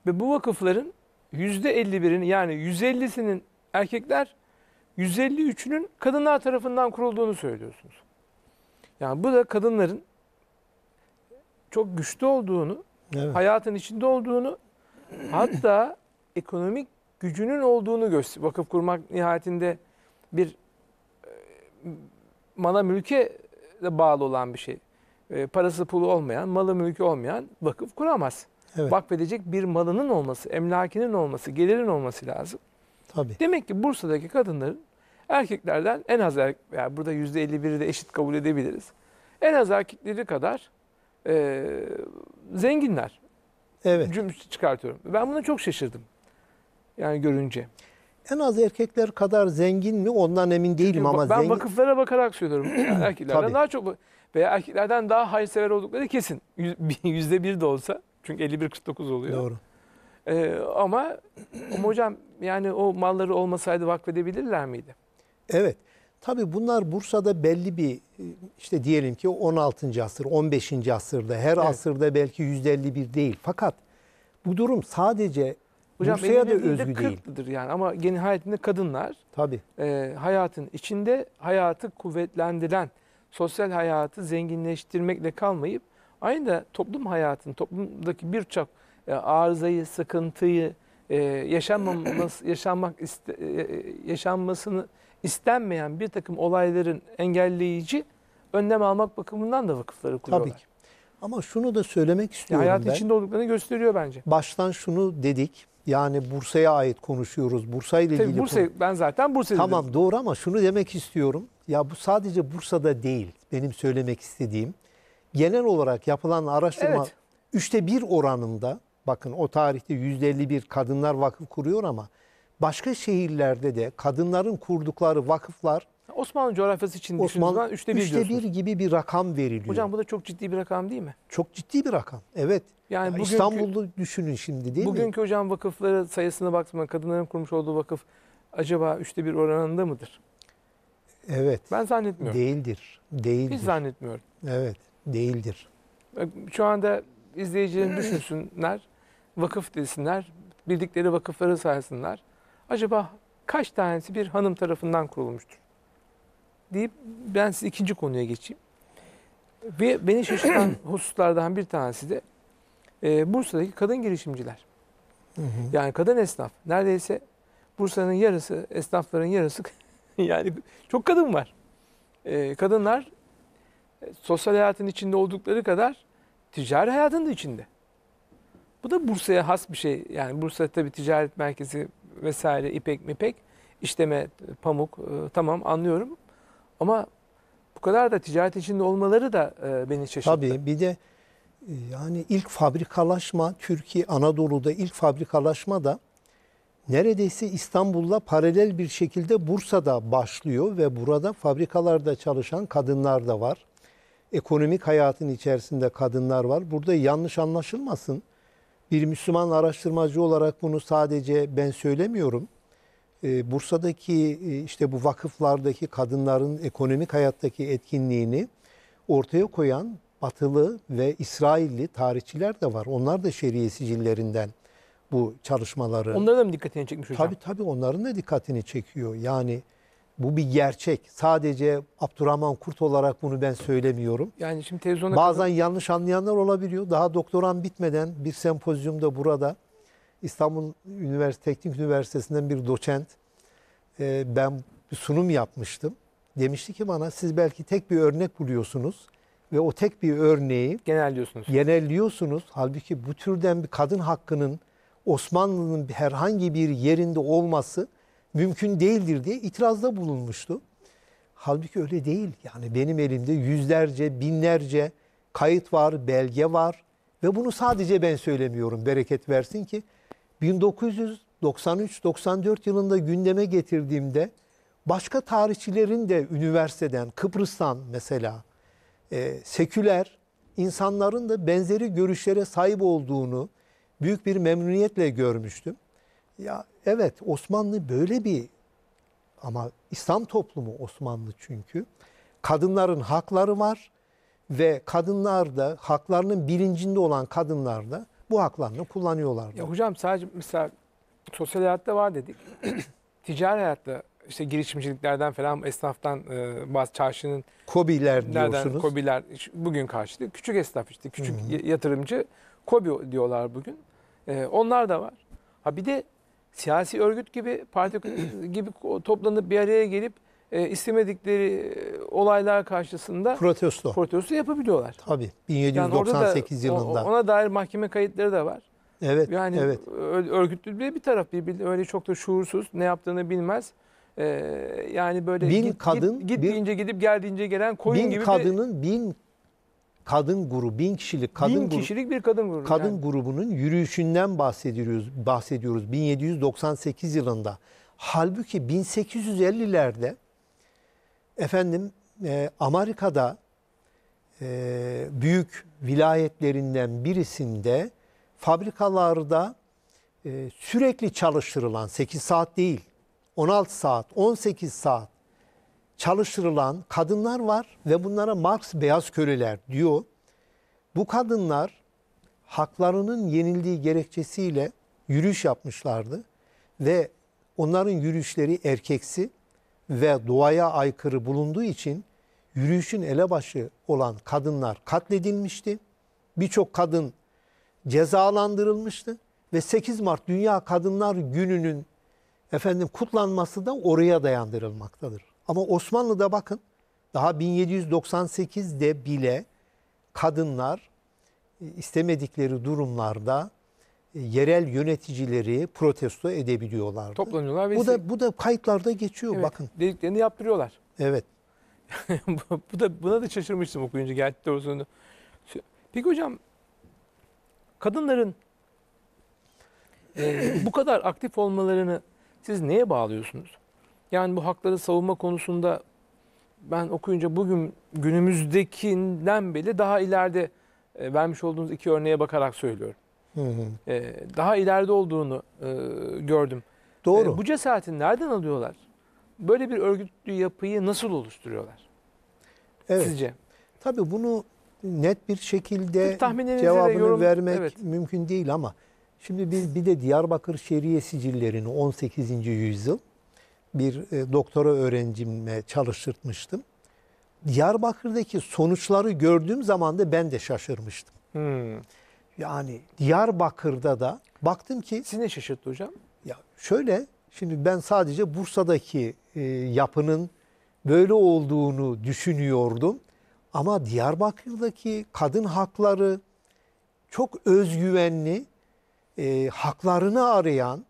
ve bu vakıfların %51'ini yani 150'sinin erkekler 153'ünün kadınlar tarafından kurulduğunu söylüyorsunuz. Yani bu da kadınların çok güçlü olduğunu, evet. hayatın içinde olduğunu, hatta ekonomik gücünün olduğunu gösteriyor. Vakıf kurmak nihayetinde bir e, mülke de bağlı olan bir şey. E, parası pulu olmayan, malı mülkü olmayan vakıf kuramaz evet. vakfedecek bir malının olması, emlakinin olması, gelirin olması lazım. Tabii. Demek ki Bursa'daki kadınların erkeklerden en az erkek, yani burada yüzde %51'i de eşit kabul edebiliriz. En az erkekleri kadar e, zenginler. Evet. Cüm çıkartıyorum. Ben buna çok şaşırdım. Yani görünce. En az erkekler kadar zengin mi ondan emin değilim Çünkü ama ben zengin. Ben vakıflara bakarak söylüyorum. erkeklerden Tabii. daha çok veya erkeklerden daha hayırsever oldukları kesin. Yüzde bir de olsa. Çünkü 51-49 oluyor. Doğru. Ee, ama, ama hocam yani o malları olmasaydı vakfedebilirler miydi? Evet. Tabi bunlar Bursa'da belli bir işte diyelim ki 16. asır, 15. asırda her evet. asırda belki 151 değil. Fakat bu durum sadece Hocam, Bursa'ya da özgü değil. yani ama genel hayatında kadınlar tabi, E, hayatın içinde hayatı kuvvetlendiren, sosyal hayatı zenginleştirmekle kalmayıp Aynı da toplum hayatın, toplumdaki birçok e, arızayı, sıkıntıyı, e, yaşanmaması, yaşanmak iste, e, yaşanmasını istenmeyen bir takım olayların engelleyici önlem almak bakımından da vakıfları kuruyorlar. Tabii ki. Ama şunu da söylemek istiyorum ya Hayatın ben. içinde olduklarını gösteriyor bence. Baştan şunu dedik. Yani Bursa'ya ait konuşuyoruz. Bursa ile Tabii ilgili. Bursa, konu... ben zaten Bursa'da. Tamam dedim. doğru ama şunu demek istiyorum. Ya bu sadece Bursa'da değil benim söylemek istediğim genel olarak yapılan araştırma evet. üçte bir oranında bakın o tarihte yüzde 51 kadınlar vakıf kuruyor ama başka şehirlerde de kadınların kurdukları vakıflar Osmanlı coğrafyası için Osmanlı, üçte bir üçte bir gibi bir rakam veriliyor. Hocam bu da çok ciddi bir rakam değil mi? Çok ciddi bir rakam. Evet. Yani ya bugünkü, İstanbul'da düşünün şimdi değil bugünkü mi? Bugünkü hocam vakıfları sayısına baktığımda kadınların kurmuş olduğu vakıf acaba üçte bir oranında mıdır? Evet. Ben zannetmiyorum. Değildir. Değildir. Hiç zannetmiyorum. Evet değildir. Şu anda izleyicilerin düşünsünler, vakıf desinler, bildikleri vakıfları saysınlar. Acaba kaç tanesi bir hanım tarafından kurulmuştur? Deyip ben size ikinci konuya geçeyim. Ve beni şaşırtan hususlardan bir tanesi de e, Bursa'daki kadın girişimciler. Hı hı. Yani kadın esnaf. Neredeyse Bursa'nın yarısı, esnafların yarısı yani çok kadın var. E, kadınlar sosyal hayatın içinde oldukları kadar ticari hayatın da içinde. Bu da Bursa'ya has bir şey. Yani Bursa tabii ticaret merkezi vesaire ipek mipek işleme pamuk e, tamam anlıyorum. Ama bu kadar da ticaret içinde olmaları da e, beni şaşırttı. Tabii bir de e, yani ilk fabrikalaşma Türkiye Anadolu'da ilk fabrikalaşma da neredeyse İstanbul'la paralel bir şekilde Bursa'da başlıyor ve burada fabrikalarda çalışan kadınlar da var ekonomik hayatın içerisinde kadınlar var. Burada yanlış anlaşılmasın. Bir Müslüman araştırmacı olarak bunu sadece ben söylemiyorum. Ee, Bursa'daki e, işte bu vakıflardaki kadınların ekonomik hayattaki etkinliğini ortaya koyan Batılı ve İsrailli tarihçiler de var. Onlar da şeriye sicillerinden bu çalışmaları. Onlara da mı dikkatini çekmiş hocam? Tabii tabii onların da dikkatini çekiyor. Yani bu bir gerçek. Sadece Abdurrahman Kurt olarak bunu ben söylemiyorum. Yani şimdi televizyona... Bazen kadar... yanlış anlayanlar olabiliyor. Daha doktoran bitmeden bir sempozyumda burada İstanbul Üniversite Teknik Üniversitesi'nden bir doçent e, ben bir sunum yapmıştım. Demişti ki bana siz belki tek bir örnek buluyorsunuz ve o tek bir örneği genelliyorsunuz. Genelliyorsunuz. Halbuki bu türden bir kadın hakkının Osmanlı'nın herhangi bir yerinde olması mümkün değildir diye itirazda bulunmuştu. Halbuki öyle değil. Yani benim elimde yüzlerce, binlerce kayıt var, belge var ve bunu sadece ben söylemiyorum. Bereket versin ki 1993-94 yılında gündeme getirdiğimde başka tarihçilerin de üniversiteden, Kıbrıs'tan mesela e, seküler insanların da benzeri görüşlere sahip olduğunu büyük bir memnuniyetle görmüştüm. Ya Evet Osmanlı böyle bir ama İslam toplumu Osmanlı çünkü. Kadınların hakları var ve kadınlar da haklarının bilincinde olan kadınlar da bu haklarını kullanıyorlar. Ya hocam sadece mesela sosyal hayatta var dedik. Ticari hayatta işte girişimciliklerden falan esnaftan e, bazı çarşının kobiler diyorsunuz. Kobiler bugün karşılığı küçük esnaf işte küçük Hı-hı. yatırımcı kobi diyorlar bugün. E, onlar da var. Ha bir de siyasi örgüt gibi, parti gibi toplanıp bir araya gelip e, istemedikleri e, olaylar karşısında protesto protesto yapabiliyorlar. Tabii 1798 yani yılında. Ona dair mahkeme kayıtları da var. Evet. Yani evet. örgütlü bir bir taraf bir öyle çok da şuursuz, ne yaptığını bilmez. Ee, yani böyle bin git, kadın git, git bin, gidip geldiğince gelen koyun bin gibi kadının bir... bin kadın grubu, bin kişilik kadın bin grubu, bir kadın grubu. Kadın yani. grubunun yürüyüşünden bahsediyoruz. Bahsediyoruz 1798 yılında. Halbuki 1850'lerde efendim e, Amerika'da e, büyük vilayetlerinden birisinde fabrikalarda e, sürekli çalıştırılan 8 saat değil 16 saat 18 saat çalıştırılan kadınlar var ve bunlara Marx beyaz köleler diyor. Bu kadınlar haklarının yenildiği gerekçesiyle yürüyüş yapmışlardı ve onların yürüyüşleri erkeksi ve doğaya aykırı bulunduğu için yürüyüşün elebaşı olan kadınlar katledilmişti. Birçok kadın cezalandırılmıştı ve 8 Mart Dünya Kadınlar Günü'nün efendim kutlanması da oraya dayandırılmaktadır. Ama Osmanlı'da bakın daha 1798'de bile kadınlar e, istemedikleri durumlarda e, yerel yöneticileri protesto edebiliyorlar. Toplanıyorlar ve bu da bu da kayıtlarda geçiyor evet, bakın. Dediklerini yaptırıyorlar. Evet. bu da buna da şaşırmıştım okuyunca gerçi doğrusunu. Peki hocam kadınların e, bu kadar aktif olmalarını siz neye bağlıyorsunuz? Yani bu hakları savunma konusunda ben okuyunca bugün günümüzdekinden bile daha ileride e, vermiş olduğunuz iki örneğe bakarak söylüyorum. Hı hı. E, daha ileride olduğunu e, gördüm. Doğru. E, bu cesaretin nereden alıyorlar? Böyle bir örgütlü yapıyı nasıl oluşturuyorlar? Evet. Sizce? Tabii bunu net bir şekilde cevabını yorum, vermek evet. mümkün değil ama şimdi biz bir de Diyarbakır Şeriye sicillerini 18. yüzyıl bir e, doktora öğrencimle çalıştırmıştım. Diyarbakır'daki sonuçları gördüğüm zaman da ben de şaşırmıştım. Hmm. Yani Diyarbakır'da da baktım ki... Siz ne şaşırttı hocam? Ya şöyle, şimdi ben sadece Bursa'daki e, yapının böyle olduğunu düşünüyordum. Ama Diyarbakır'daki kadın hakları çok özgüvenli, e, haklarını arayan,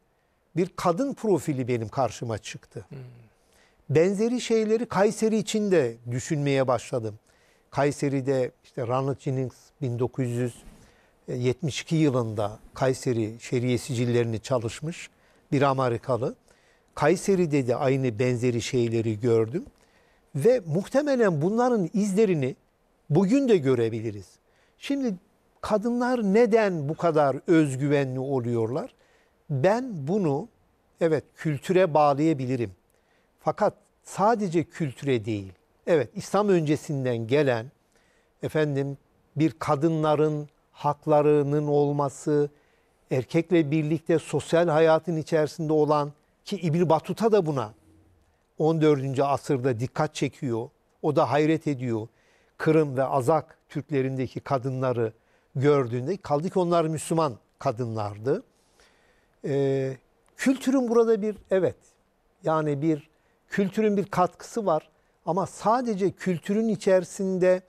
bir kadın profili benim karşıma çıktı. Hmm. Benzeri şeyleri Kayseri için de düşünmeye başladım. Kayseri'de işte Ronald Jennings 1972 yılında Kayseri şeriye sicillerini çalışmış bir Amerikalı. Kayseri'de de aynı benzeri şeyleri gördüm. Ve muhtemelen bunların izlerini bugün de görebiliriz. Şimdi kadınlar neden bu kadar özgüvenli oluyorlar? ben bunu evet kültüre bağlayabilirim. Fakat sadece kültüre değil. Evet İslam öncesinden gelen efendim bir kadınların haklarının olması, erkekle birlikte sosyal hayatın içerisinde olan ki İbn Battuta da buna 14. asırda dikkat çekiyor. O da hayret ediyor. Kırım ve Azak Türklerindeki kadınları gördüğünde kaldı ki onlar Müslüman kadınlardı. Ee, kültürün burada bir evet yani bir kültürün bir katkısı var ama sadece kültürün içerisinde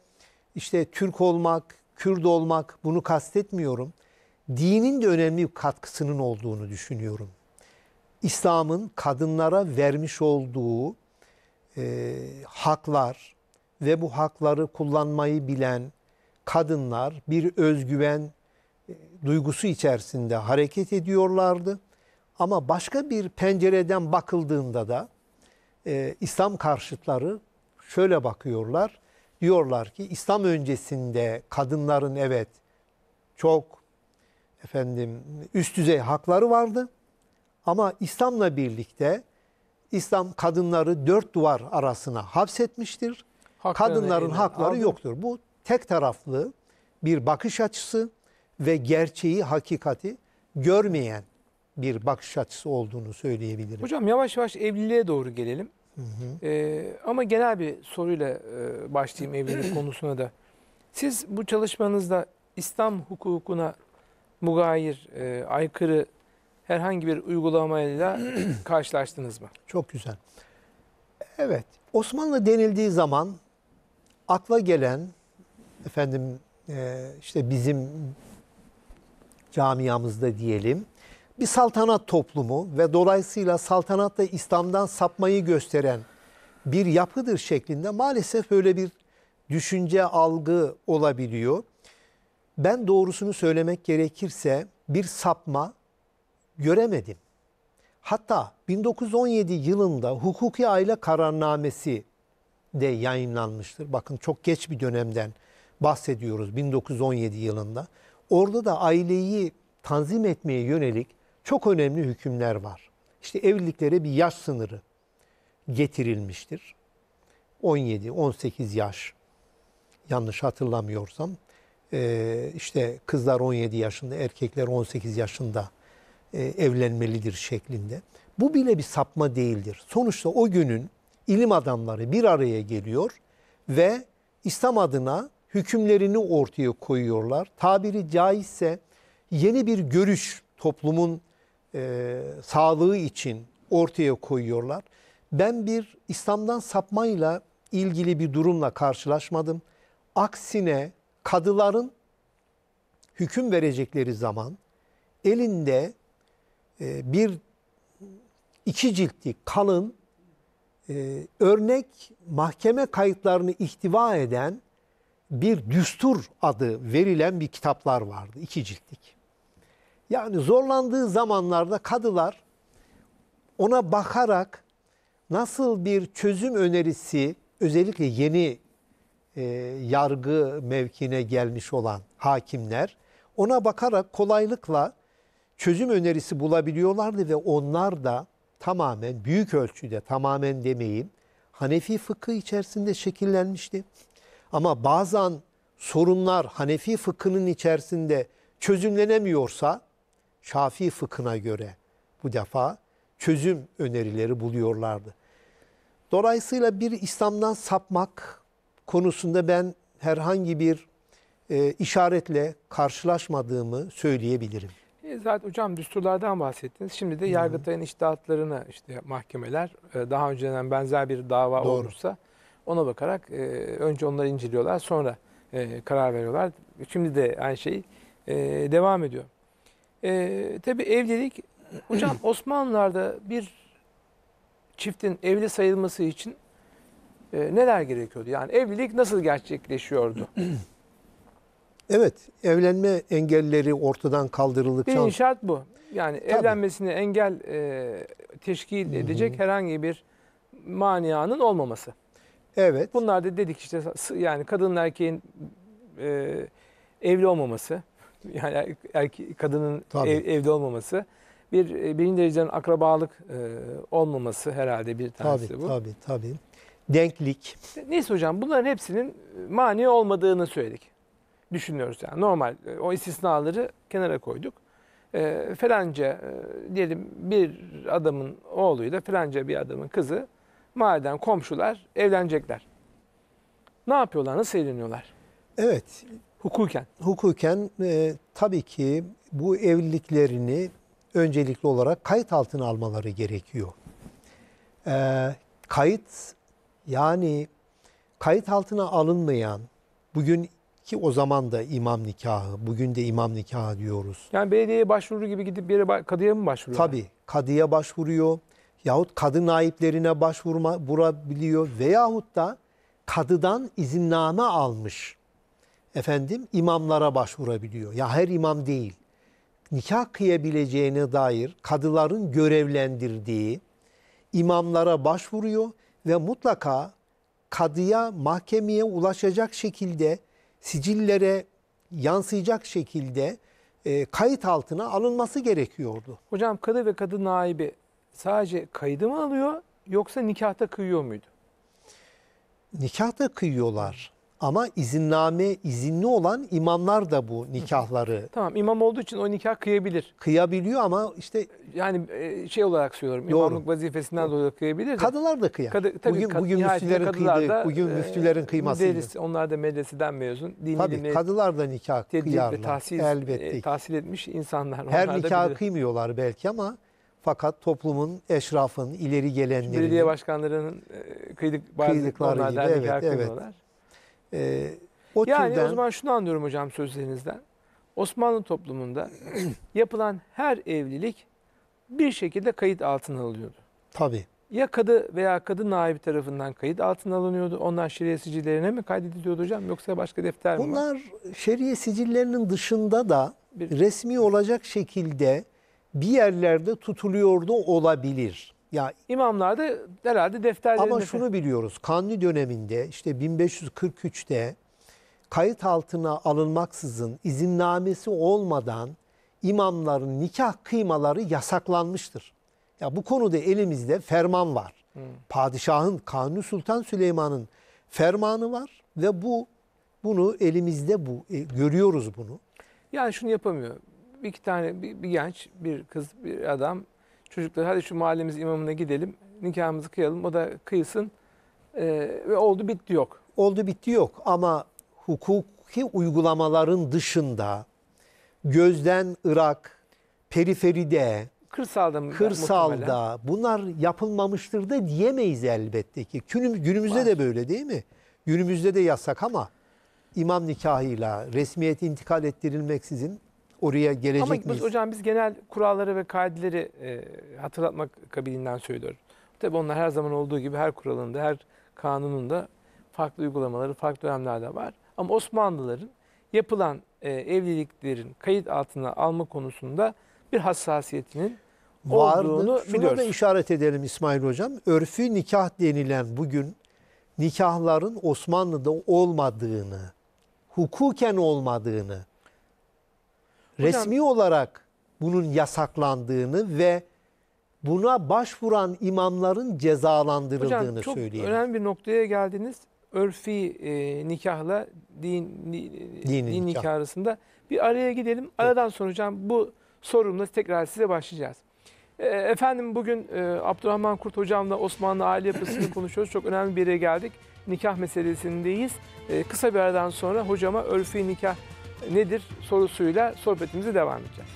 işte Türk olmak, Kürt olmak bunu kastetmiyorum. Dinin de önemli bir katkısının olduğunu düşünüyorum. İslam'ın kadınlara vermiş olduğu e, haklar ve bu hakları kullanmayı bilen kadınlar bir özgüven e, duygusu içerisinde hareket ediyorlardı. Ama başka bir pencereden bakıldığında da e, İslam karşıtları şöyle bakıyorlar. Diyorlar ki İslam öncesinde kadınların evet çok efendim üst düzey hakları vardı. Ama İslam'la birlikte İslam kadınları dört duvar arasına hapsetmiştir. Haklarını Kadınların hakları aldım. yoktur. Bu tek taraflı bir bakış açısı ve gerçeği, hakikati görmeyen bir bakış açısı olduğunu söyleyebilirim. Hocam yavaş yavaş evliliğe doğru gelelim. Hı hı. Ee, ama genel bir soruyla e, başlayayım evlilik konusuna da. Siz bu çalışmanızda İslam hukukuna mugayir, e, aykırı herhangi bir uygulamayla karşılaştınız mı? Çok güzel. Evet, Osmanlı denildiği zaman akla gelen efendim e, işte bizim camiamızda diyelim bir saltanat toplumu ve dolayısıyla saltanatla İslam'dan sapmayı gösteren bir yapıdır şeklinde maalesef böyle bir düşünce algı olabiliyor. Ben doğrusunu söylemek gerekirse bir sapma göremedim. Hatta 1917 yılında hukuki aile kararnamesi de yayınlanmıştır. Bakın çok geç bir dönemden bahsediyoruz 1917 yılında. Orada da aileyi tanzim etmeye yönelik çok önemli hükümler var. İşte evliliklere bir yaş sınırı getirilmiştir. 17-18 yaş yanlış hatırlamıyorsam ee, işte kızlar 17 yaşında erkekler 18 yaşında e, evlenmelidir şeklinde. Bu bile bir sapma değildir. Sonuçta o günün ilim adamları bir araya geliyor ve İslam adına hükümlerini ortaya koyuyorlar. Tabiri caizse yeni bir görüş toplumun e, sağlığı için ortaya koyuyorlar. Ben bir İslam'dan sapmayla ilgili bir durumla karşılaşmadım. Aksine kadıların hüküm verecekleri zaman elinde e, bir iki ciltlik kalın e, örnek mahkeme kayıtlarını ihtiva eden bir düstur adı verilen bir kitaplar vardı. iki ciltlik. Yani zorlandığı zamanlarda kadılar ona bakarak nasıl bir çözüm önerisi özellikle yeni e, yargı mevkine gelmiş olan hakimler ona bakarak kolaylıkla çözüm önerisi bulabiliyorlardı ve onlar da tamamen büyük ölçüde tamamen demeyin Hanefi fıkı içerisinde şekillenmişti. Ama bazen sorunlar Hanefi fıkhının içerisinde çözümlenemiyorsa Şafii fıkhına göre bu defa çözüm önerileri buluyorlardı. Dolayısıyla bir İslam'dan sapmak konusunda ben herhangi bir e, işaretle karşılaşmadığımı söyleyebilirim. E zaten hocam düsturlardan bahsettiniz. Şimdi de Yargıtay'ın iştahatlarına işte mahkemeler e, daha önceden benzer bir dava Doğru. olursa ona bakarak e, önce onları inceliyorlar sonra e, karar veriyorlar. Şimdi de aynı şey e, devam ediyor. E, Tabi evlilik hocam Osmanlılar'da bir çiftin evli sayılması için e, neler gerekiyordu? Yani evlilik nasıl gerçekleşiyordu? Evet, evlenme engelleri ortadan kaldırıldıkça... Bir inşaat bu. Yani Tabii. evlenmesine engel e, teşkil edecek Hı -hı. herhangi bir manianın olmaması. Evet. Bunlar da dedik işte yani kadın erkeğin e, evli olmaması, yani er-, erke, kadının Tabii. ev, evli olmaması, bir e, birinci dereceden akrabalık e, olmaması herhalde bir tanesi tabii, bu. Tabii tabii. Denklik. Neyse hocam bunların hepsinin mani olmadığını söyledik. Düşünüyoruz yani normal e, o istisnaları kenara koyduk. E, falanca e, diyelim bir adamın oğluyla falanca bir adamın kızı Madem komşular evlenecekler. Ne yapıyorlar? Nasıl evleniyorlar? Evet. Hukuken. Hukuken e, tabii ki bu evliliklerini öncelikli olarak kayıt altına almaları gerekiyor. E, kayıt yani kayıt altına alınmayan bugün ki o zaman da imam nikahı, bugün de imam nikahı diyoruz. Yani belediyeye başvuru gibi gidip bir yere kadıya mı başvuruyor? Tabii, kadıya başvuruyor yahut kadı naiplerine başvurma vurabiliyor veyahut da kadıdan izinname almış efendim imamlara başvurabiliyor. Ya her imam değil. Nikah kıyabileceğine dair kadıların görevlendirdiği imamlara başvuruyor ve mutlaka kadıya, mahkemeye ulaşacak şekilde sicillere yansıyacak şekilde e, kayıt altına alınması gerekiyordu. Hocam kadı ve kadı naibi sadece kaydı mı alıyor yoksa nikahta kıyıyor muydu? Nikahta kıyıyorlar. Ama izinname, izinli olan imamlar da bu nikahları. Tamam imam olduğu için o nikah kıyabilir. Kıyabiliyor ama işte... Yani e, şey olarak söylüyorum doğru. imamlık vazifesinden doğru. dolayı kıyabilir. De. Kadılar da kıyar. Kadı, tabii, bugün, kad bugün müftülerin kıydığı, da, bugün e, müftülerin kıyması. Deris, onlar da medreseden mezun. Dini tabii dinle, kadılar da nikah kıyarlar. Tahsil, e, elbette. tahsil etmiş insanlar. Her nikah kıymıyorlar belki ama fakat toplumun, eşrafın, ileri gelenlerinin... Belediye başkanlarının e, kıydık, kıydıkları onlar, gibi. Evet, evet. Ee, o yani türden, o zaman şunu anlıyorum hocam sözlerinizden. Osmanlı toplumunda yapılan her evlilik bir şekilde kayıt altına alınıyordu Tabii. Ya kadı veya kadın naibi tarafından kayıt altına alınıyordu. Onlar şeriye sicillerine mi kaydediliyordu hocam yoksa başka defter Bunlar mi Bunlar şeriye sicillerinin dışında da bir, resmi olacak şekilde bir yerlerde tutuluyordu olabilir. Ya imamlar da herhalde defterlerinde... Ama şunu biliyoruz. Kanuni döneminde işte 1543'te kayıt altına alınmaksızın izinnamesi olmadan imamların nikah kıymaları yasaklanmıştır. Ya bu konuda elimizde ferman var. Hmm. Padişahın Kanuni Sultan Süleyman'ın fermanı var ve bu bunu elimizde bu e, görüyoruz bunu. Yani şunu yapamıyor bir iki tane bir, bir genç, bir kız, bir adam çocuklar hadi şu mahallemiz imamına gidelim nikahımızı kıyalım o da kıysın e, ee, ve oldu bitti yok. Oldu bitti yok ama hukuki uygulamaların dışında gözden ırak, periferide, kırsalda, mı, kırsalda muhtemelen? bunlar yapılmamıştır da diyemeyiz elbette ki. Günümüzde Var. de böyle değil mi? Günümüzde de yasak ama imam nikahıyla resmiyet intikal ettirilmeksizin oraya gelecek Ama miyiz? hocam biz genel kuralları ve kaideleri e, hatırlatmak kabiliğinden söylüyorum. Tabi onlar her zaman olduğu gibi her kuralında, her kanununda farklı uygulamaları farklı dönemlerde var. Ama Osmanlıların yapılan e, evliliklerin kayıt altına alma konusunda bir hassasiyetinin vardı. olduğunu Şuna biliyoruz. da işaret edelim İsmail Hocam. Örfü nikah denilen bugün nikahların Osmanlı'da olmadığını, hukuken olmadığını, resmi olarak bunun yasaklandığını ve buna başvuran imamların cezalandırıldığını hocam, çok söyleyelim. Çok önemli bir noktaya geldiniz. Örfi e, nikahla din, ni, e, din nikah. arasında bir araya gidelim. Aradan sonra hocam bu sorumla tekrar size başlayacağız. E, efendim bugün e, Abdurrahman Kurt hocamla Osmanlı aile yapısını konuşuyoruz. Çok önemli bir yere geldik. Nikah meselesindeyiz. E, kısa bir aradan sonra hocama örfi nikah nedir sorusuyla sohbetimize devam edeceğiz.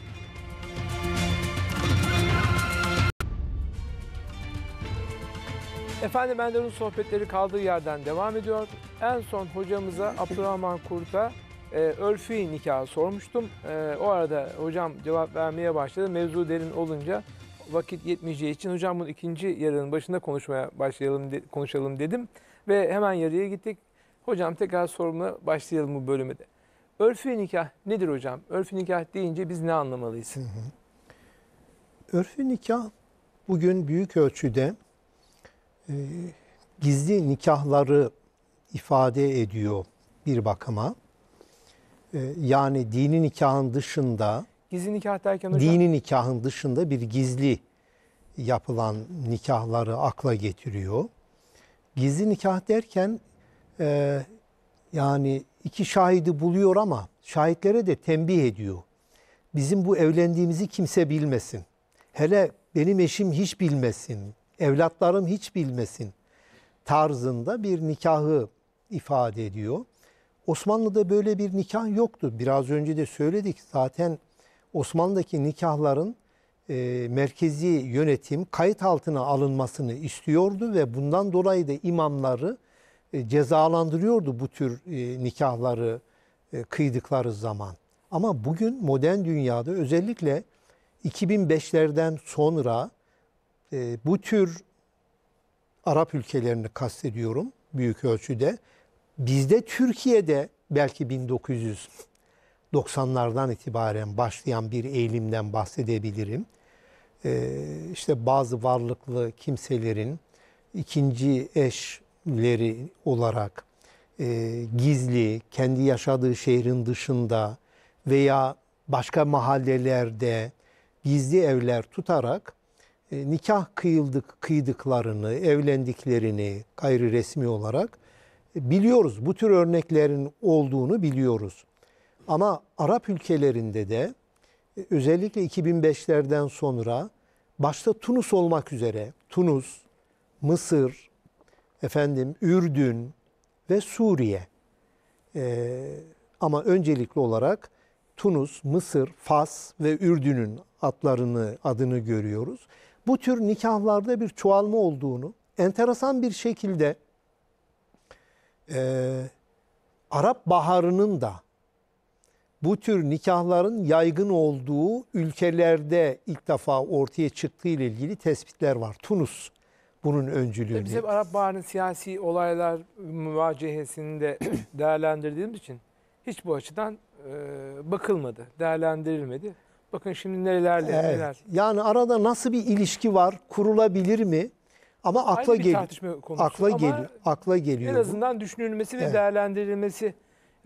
Efendim Enderun sohbetleri kaldığı yerden devam ediyor. En son hocamıza Abdurrahman Kurt'a e, örfü nikahı sormuştum. E, o arada hocam cevap vermeye başladı. Mevzu derin olunca vakit yetmeyeceği için hocam bunu ikinci yarının başında konuşmaya başlayalım de, konuşalım dedim. Ve hemen yarıya gittik. Hocam tekrar sorumla başlayalım bu bölümü de. Örfü nikah nedir hocam? Örfü nikah deyince biz ne anlamalıyız? Hı hı. Örfü nikah bugün büyük ölçüde e, gizli nikahları ifade ediyor bir bakıma. E, yani dini nikahın dışında gizli nikah derken hocam dini nikahın dışında bir gizli yapılan nikahları akla getiriyor. Gizli nikah derken e, yani iki şahidi buluyor ama şahitlere de tembih ediyor. Bizim bu evlendiğimizi kimse bilmesin. Hele benim eşim hiç bilmesin, evlatlarım hiç bilmesin tarzında bir nikahı ifade ediyor. Osmanlı'da böyle bir nikah yoktu. Biraz önce de söyledik zaten Osmanlı'daki nikahların e, merkezi yönetim kayıt altına alınmasını istiyordu ve bundan dolayı da imamları e, cezalandırıyordu bu tür e, nikahları e, kıydıkları zaman. Ama bugün modern dünyada özellikle 2005'lerden sonra bu tür Arap ülkelerini kastediyorum büyük ölçüde. Bizde Türkiye'de belki 1990'lardan itibaren başlayan bir eğilimden bahsedebilirim. İşte bazı varlıklı kimselerin ikinci eş leri olarak e, gizli, kendi yaşadığı şehrin dışında veya başka mahallelerde gizli evler tutarak e, nikah kıyıldık, kıydıklarını, evlendiklerini gayri resmi olarak e, biliyoruz. Bu tür örneklerin olduğunu biliyoruz. Ama Arap ülkelerinde de e, özellikle 2005'lerden sonra başta Tunus olmak üzere Tunus, Mısır, efendim Ürdün ve Suriye. E, ama öncelikli olarak Tunus, Mısır, Fas ve Ürdün'ün adlarını, adını görüyoruz. Bu tür nikahlarda bir çoğalma olduğunu enteresan bir şekilde e, Arap Baharı'nın da bu tür nikahların yaygın olduğu ülkelerde ilk defa ortaya çıktığı ile ilgili tespitler var. Tunus bunun öncülüğünü. Biz hep Arap Baharı'nın siyasi olaylar müvacehesini de değerlendirdiğimiz için hiç bu açıdan e, bakılmadı, değerlendirilmedi. Bakın şimdi nerelerle evet. neler. Yani arada nasıl bir ilişki var, kurulabilir mi? Ama akla geliyor. Akla geliyor. Akla geliyor. En azından bu. düşünülmesi ve evet. değerlendirilmesi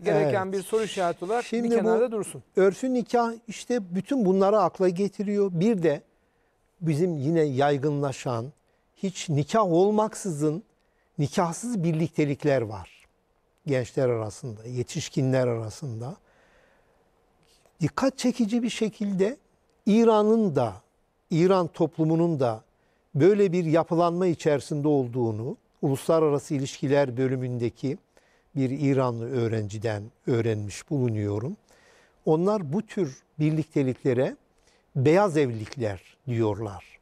gereken evet. bir soru işareti olarak Şimdi bir kenarda bu, dursun. Örfü nikah işte bütün bunları akla getiriyor. Bir de bizim yine yaygınlaşan hiç nikah olmaksızın nikahsız birliktelikler var. Gençler arasında, yetişkinler arasında. Dikkat çekici bir şekilde İran'ın da, İran toplumunun da böyle bir yapılanma içerisinde olduğunu uluslararası ilişkiler bölümündeki bir İranlı öğrenciden öğrenmiş bulunuyorum. Onlar bu tür birlikteliklere beyaz evlilikler diyorlar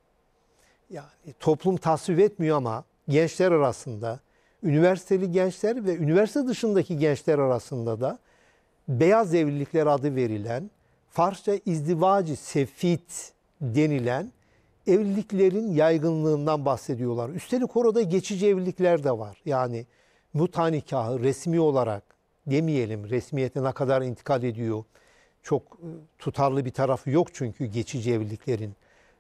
yani toplum tasvip etmiyor ama gençler arasında üniversiteli gençler ve üniversite dışındaki gençler arasında da beyaz evlilikler adı verilen Farsça izdivacı sefit denilen evliliklerin yaygınlığından bahsediyorlar. Üstelik orada geçici evlilikler de var. Yani mutanikahı resmi olarak demeyelim resmiyete ne kadar intikal ediyor. Çok e, tutarlı bir tarafı yok çünkü geçici evliliklerin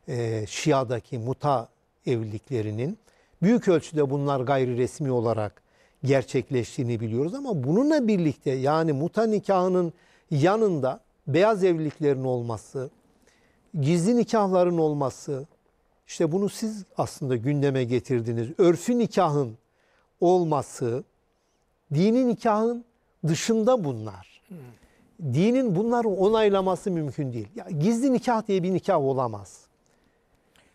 e, Şia'daki muta evliliklerinin büyük ölçüde bunlar gayri resmi olarak gerçekleştiğini biliyoruz ama bununla birlikte yani muta nikahının yanında beyaz evliliklerin olması, gizli nikahların olması, işte bunu siz aslında gündeme getirdiniz. Örfü nikahın olması, dini nikahın dışında bunlar. Hmm. Dinin bunları onaylaması mümkün değil. Ya, gizli nikah diye bir nikah olamaz.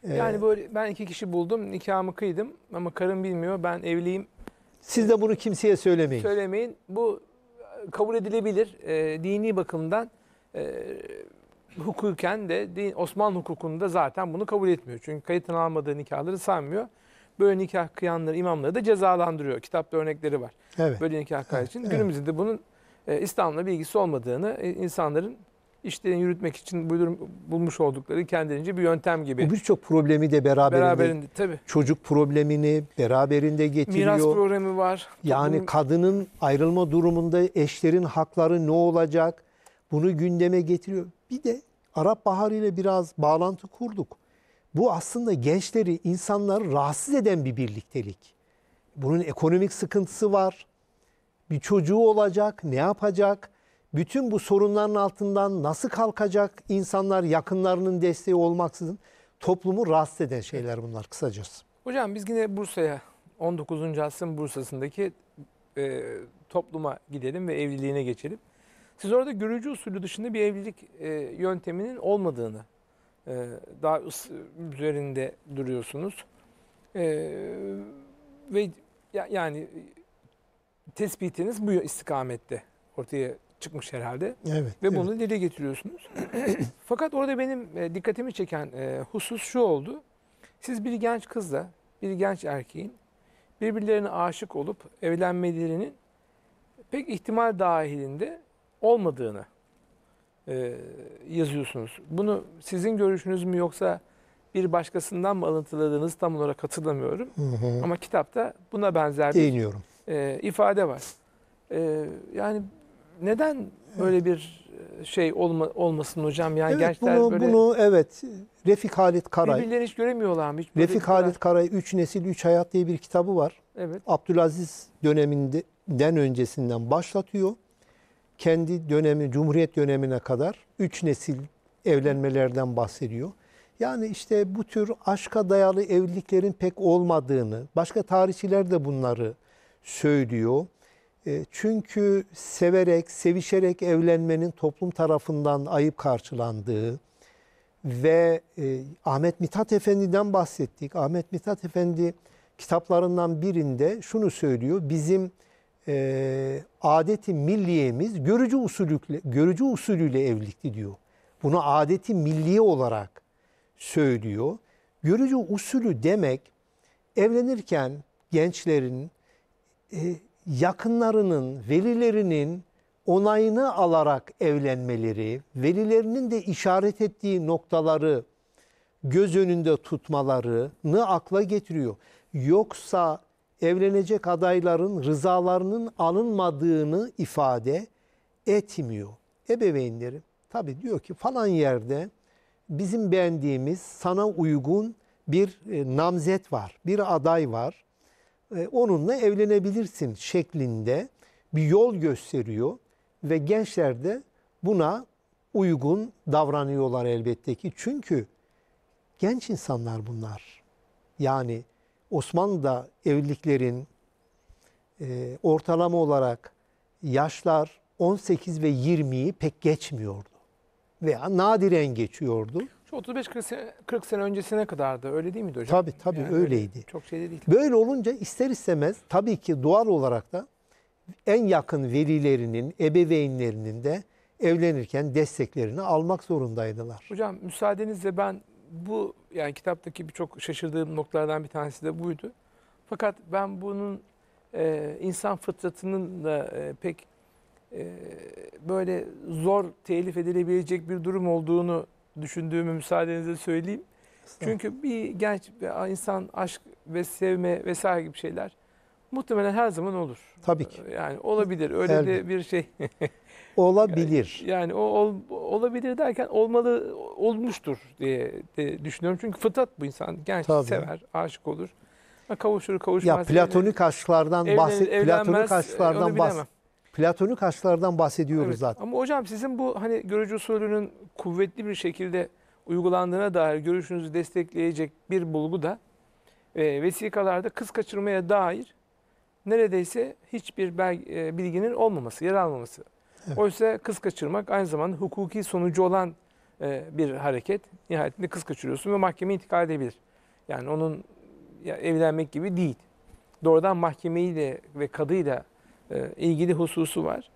Ee, yani böyle ben iki kişi buldum, nikahımı kıydım ama karım bilmiyor, ben evliyim. Siz de bunu kimseye söylemeyin. Söylemeyin. Bu e, kabul edilebilir e, dini bakımdan e, hukuken de din, Osmanlı hukukunda zaten bunu kabul etmiyor. Çünkü kayıtını almadığı nikahları sanmıyor. Böyle nikah kıyanları, imamları da cezalandırıyor. Kitapta örnekleri var. Evet. Böyle nikah kıyar için. Evet. Günümüzde bunun e, İslam'la ilgisi olmadığını, e, insanların işlerini yürütmek için buyur, bulmuş oldukları kendince bir yöntem gibi. Bu birçok problemi de beraberinde, beraberinde tabii. çocuk problemini beraberinde getiriyor. Miras problemi var. Yani Bunun... kadının ayrılma durumunda eşlerin hakları ne olacak? Bunu gündeme getiriyor. Bir de Arap Baharı ile biraz bağlantı kurduk. Bu aslında gençleri, insanları rahatsız eden bir birliktelik. Bunun ekonomik sıkıntısı var. Bir çocuğu olacak, ne yapacak? bütün bu sorunların altından nasıl kalkacak insanlar yakınlarının desteği olmaksızın toplumu rahatsız eden şeyler bunlar kısacası. Hocam biz yine Bursa'ya 19. asrın Bursa'sındaki e, topluma gidelim ve evliliğine geçelim. Siz orada görücü usulü dışında bir evlilik e, yönteminin olmadığını e, daha üzerinde duruyorsunuz. E, ve ya, yani tespitiniz bu istikamette ortaya çıkmış herhalde. Evet. Ve evet. bunu dile getiriyorsunuz. Fakat orada benim e, dikkatimi çeken e, husus şu oldu. Siz bir genç kızla bir genç erkeğin birbirlerine aşık olup evlenmelerinin pek ihtimal dahilinde olmadığını e, yazıyorsunuz. Bunu sizin görüşünüz mü yoksa bir başkasından mı alıntıladığınız tam olarak hatırlamıyorum. Hı hı. Ama kitapta buna benzer bir E, ifade var. E, yani neden böyle bir e, şey olma, olmasın hocam? Yani evet, gerçekten bunu, böyle... Bunu evet Refik Halit Karay. Birbirlerini hiç göremiyorlar mı? Hiç Refik Halit Karay üç Nesil üç Hayat diye bir kitabı var. Evet. Abdülaziz döneminden öncesinden başlatıyor. Kendi dönemi, Cumhuriyet dönemine kadar üç nesil evlenmelerden bahsediyor. Yani işte bu tür aşka dayalı evliliklerin pek olmadığını, başka tarihçiler de bunları söylüyor. E, çünkü severek, sevişerek evlenmenin toplum tarafından ayıp karşılandığı ve e, Ahmet Mithat Efendi'den bahsettik. Ahmet Mithat Efendi kitaplarından birinde şunu söylüyor. Bizim e, adeti milliyemiz görücü usulüyle, görücü usulüyle evlilikti diyor. Bunu adeti milliye olarak söylüyor. Görücü usulü demek evlenirken gençlerin yakınlarının, velilerinin onayını alarak evlenmeleri, velilerinin de işaret ettiği noktaları göz önünde tutmalarını akla getiriyor. Yoksa evlenecek adayların rızalarının alınmadığını ifade etmiyor. Ebeveynlerim tabii diyor ki falan yerde bizim beğendiğimiz sana uygun bir e, namzet var, bir aday var. E, onunla evlenebilirsin şeklinde bir yol gösteriyor ve gençler de buna uygun davranıyorlar elbette ki. Çünkü genç insanlar bunlar. Yani Osmanlı'da evliliklerin e, ortalama olarak yaşlar 18 ve 20'yi pek geçmiyordu veya nadiren geçiyordu. 35-40 sene, 40 sene öncesine kadardı. Öyle değil miydi hocam? Tabii tabii yani öyleydi. Çok şey değil. Böyle olunca ister istemez tabii ki doğal olarak da en yakın velilerinin, ebeveynlerinin de evlenirken desteklerini almak zorundaydılar. Hocam müsaadenizle ben bu yani kitaptaki birçok şaşırdığım noktalardan bir tanesi de buydu. Fakat ben bunun e, insan fıtratının da e, pek e, böyle zor telif edilebilecek bir durum olduğunu düşündüğümü müsaadenizle söyleyeyim. Çünkü bir genç bir insan aşk ve sevme vesaire gibi şeyler muhtemelen her zaman olur. Tabii ki. Yani olabilir. Öyle her de bir şey. olabilir. Yani, yani o ol, olabilir derken olmalı olmuştur diye de düşünüyorum. Çünkü fıtrat bu insan. Genç Tabii. sever, aşık olur. Kavuşur, kavuşmaz. Ya platonik aşklardan bahset, platonik e, aşklardan bahset platonik hastalardan bahsediyoruz evet. zaten. Ama hocam sizin bu hani görücü usulünün kuvvetli bir şekilde uygulandığına dair görüşünüzü destekleyecek bir bulgu da e, vesikalarda kız kaçırmaya dair neredeyse hiçbir belge, e, bilginin olmaması, yer almaması. Evet. Oysa kız kaçırmak aynı zamanda hukuki sonucu olan e, bir hareket. Nihayetinde kız kaçırıyorsun ve mahkeme intikal edebilir. Yani onun ya, evlenmek gibi değil. Doğrudan mahkemeyi de ve kadıyla e, ilgili hususu var.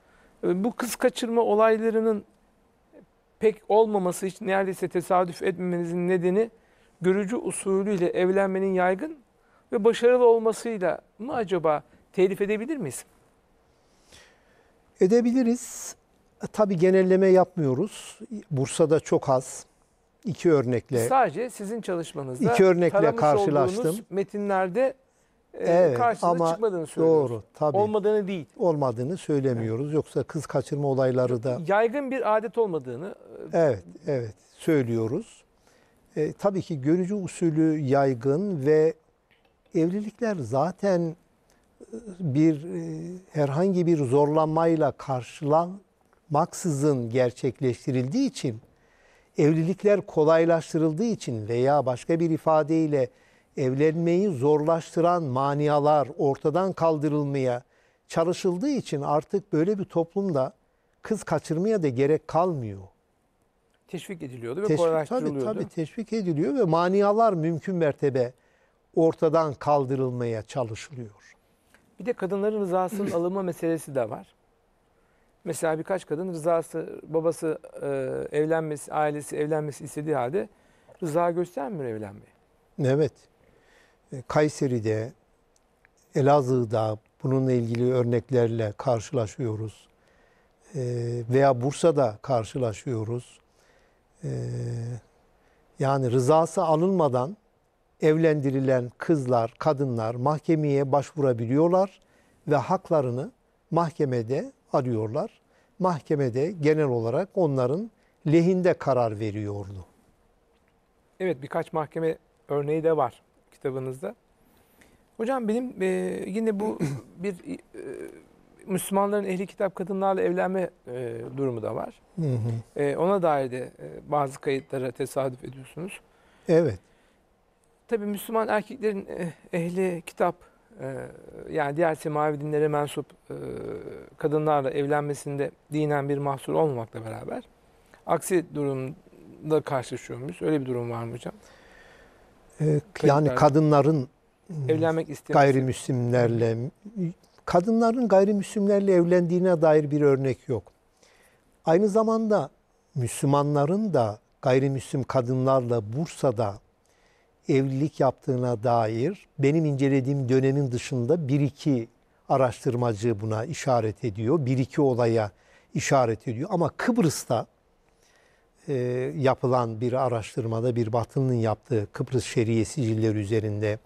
E, bu kız kaçırma olaylarının pek olmaması için neredeyse tesadüf etmemenizin nedeni görücü usulüyle evlenmenin yaygın ve başarılı olmasıyla mı acaba telif edebilir miyiz? Edebiliriz. E, tabii genelleme yapmıyoruz. Bursa'da çok az. İki örnekle. Sadece sizin çalışmanızda iki örnekle karşılaştım. metinlerde ee, evet, karşısına ama çıkmadığını söylüyoruz. Doğru, tabii. Olmadığını değil. Olmadığını söylemiyoruz. Evet. Yoksa kız kaçırma olayları da... Yaygın bir adet olmadığını... E, evet, evet. Söylüyoruz. E, tabii ki görücü usulü yaygın ve evlilikler zaten e, bir e, herhangi bir zorlanmayla karşılanmaksızın gerçekleştirildiği için evlilikler kolaylaştırıldığı için veya başka bir ifadeyle evlenmeyi zorlaştıran maniyalar ortadan kaldırılmaya çalışıldığı için artık böyle bir toplumda kız kaçırmaya da gerek kalmıyor. Teşvik ediliyordu ve teşvik, kolaylaştırılıyordu. Tabii tabii teşvik ediliyor ve maniyalar mümkün mertebe ortadan kaldırılmaya çalışılıyor. Bir de kadınların rızasının alınma meselesi de var. Mesela birkaç kadın rızası, babası e, evlenmesi, ailesi evlenmesi istediği halde rıza göstermiyor evlenmeyi. Evet. E, Kayseri'de, Elazığ'da bununla ilgili örneklerle karşılaşıyoruz. E, veya Bursa'da karşılaşıyoruz. E, yani rızası alınmadan evlendirilen kızlar, kadınlar mahkemeye başvurabiliyorlar ve haklarını mahkemede arıyorlar. Mahkemede genel olarak onların lehinde karar veriyordu. Evet birkaç mahkeme örneği de var kitabınızda. Hocam benim e, yine bu bir e, Müslümanların ehli kitap kadınlarla evlenme e, durumu da var. Hı hı. E, ona dair de e, bazı kayıtlara tesadüf ediyorsunuz. Evet. Tabii Müslüman erkeklerin e, ehli kitap e, yani diğer semavi dinlere mensup e, kadınlarla evlenmesinde dinen bir mahsur olmamakla beraber aksi durumda karşılaşıyor Öyle bir durum var mı hocam? e, yani kadınların hmm, evlenmek istemesi. gayrimüslimlerle kadınların gayrimüslimlerle evlendiğine dair bir örnek yok. Aynı zamanda Müslümanların da gayrimüslim kadınlarla Bursa'da evlilik yaptığına dair benim incelediğim dönemin dışında bir iki araştırmacı buna işaret ediyor. Bir iki olaya işaret ediyor. Ama Kıbrıs'ta e, yapılan bir araştırmada, bir Batı'nın yaptığı Kıbrıs Şeriye sicilleri üzerinde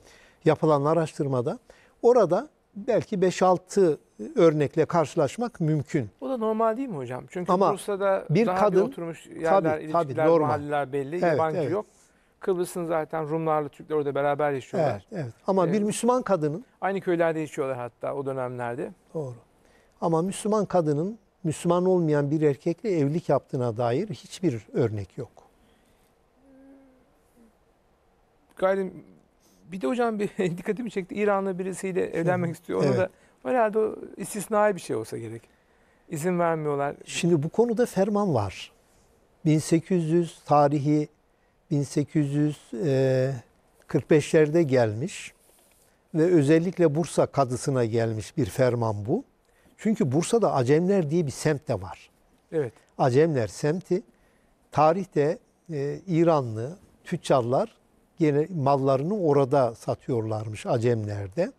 yapılan araştırmada orada belki 5-6 örnekle karşılaşmak mümkün. O da normal değil mi hocam? Çünkü Ama Bursa'da bir daha kadın, bir oturmuş yerler, tabii, ilişkiler, tabii, normal. mahalleler belli, evet, yabancı evet. yok. Kıbrıs'ın zaten Rumlarla Türkler orada beraber yaşıyorlar. Evet, evet. Ama ee, bir Müslüman kadının... Aynı köylerde yaşıyorlar hatta o dönemlerde. Doğru. Ama Müslüman kadının Müslüman olmayan bir erkekle evlilik yaptığına dair hiçbir örnek yok. Gayrim bir de hocam bir dikkatimi çekti. İranlı birisiyle evlenmek istiyor. Ona evet. da herhalde o istisnai bir şey olsa gerek. İzin vermiyorlar. Şimdi bu konuda ferman var. 1800 tarihi 1845'lerde e, gelmiş ve özellikle Bursa kadısına gelmiş bir ferman bu. Çünkü Bursa'da Acemler diye bir semt de var. Evet. Acemler semti tarihte e, İranlı tüccarlar gene mallarını orada satıyorlarmış Acemler'de.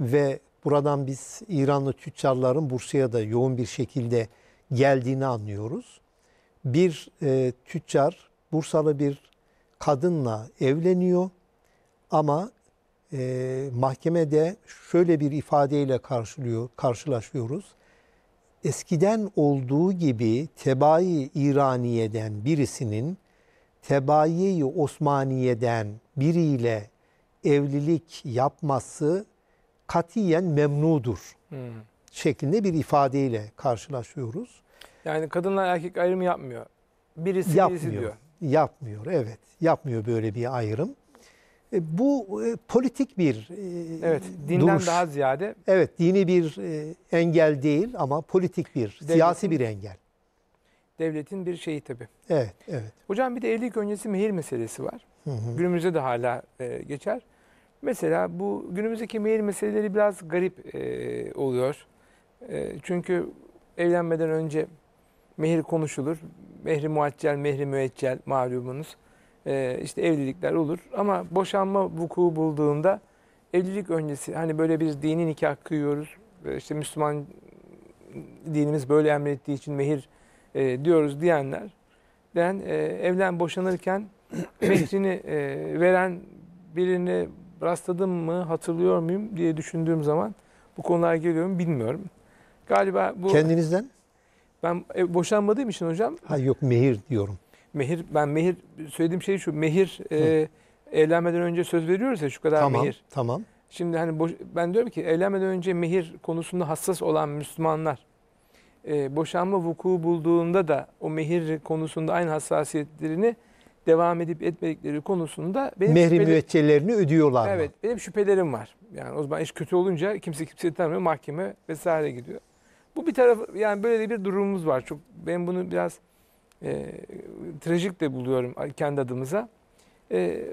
Ve buradan biz İranlı tüccarların Bursa'ya da yoğun bir şekilde geldiğini anlıyoruz. Bir e, tüccar Bursalı bir kadınla evleniyor ama e, mahkemede şöyle bir ifadeyle karşılıyor, karşılaşıyoruz. Eskiden olduğu gibi tebai İraniye'den birisinin tebai Osmaniye'den biriyle evlilik yapması katiyen memnudur hmm. şeklinde bir ifadeyle karşılaşıyoruz. Yani kadınla erkek ayrımı yapmıyor. Birisi yapmıyor, birisi diyor. Yapmıyor evet. Yapmıyor böyle bir ayrım. E, bu e, politik bir e, Evet, dinden duruş. daha ziyade. Evet, dini bir engel değil ama politik bir, devletin, siyasi bir engel. Devletin bir şeyi tabii. Evet, evet. Hocam bir de evlilik öncesi mehir meselesi var. Hı hı. Günümüzde de hala geçer. Mesela bu günümüzdeki mehir meseleleri biraz garip e, oluyor. E, çünkü evlenmeden önce mehir konuşulur. Mehri muaccel, mehri müeccel malumunuz e, işte evlilikler olur. Ama boşanma vuku bulduğunda evlilik öncesi hani böyle bir dini nikah kıyıyoruz. E, işte Müslüman dinimiz böyle emrettiği için mehir e, diyoruz diyenler den e, evlen boşanırken mehrini e, veren birini rastladım mı hatırlıyor muyum diye düşündüğüm zaman bu konulara geliyorum bilmiyorum. Galiba bu... Kendinizden? Ben boşanmadığım için hocam... hayır yok mehir diyorum. Mehir ben mehir söylediğim şey şu. Mehir e, evlenmeden önce söz veriyoruz ya şu kadar Tamam, mehir. tamam. Şimdi hani boş- ben diyorum ki evlenmeden önce mehir konusunda hassas olan Müslümanlar e, boşanma vuku bulduğunda da o mehir konusunda aynı hassasiyetlerini devam edip etmedikleri konusunda benim Mehri müvekkillerini ödüyorlar mı? Evet, benim şüphelerim var. Yani o zaman iş kötü olunca kimse kimseyi tanımıyor, mahkeme vesaire gidiyor. Bu bir taraf yani böyle de bir durumumuz var. Çok ben bunu biraz e, trajik de buluyorum kendi adımıza. E,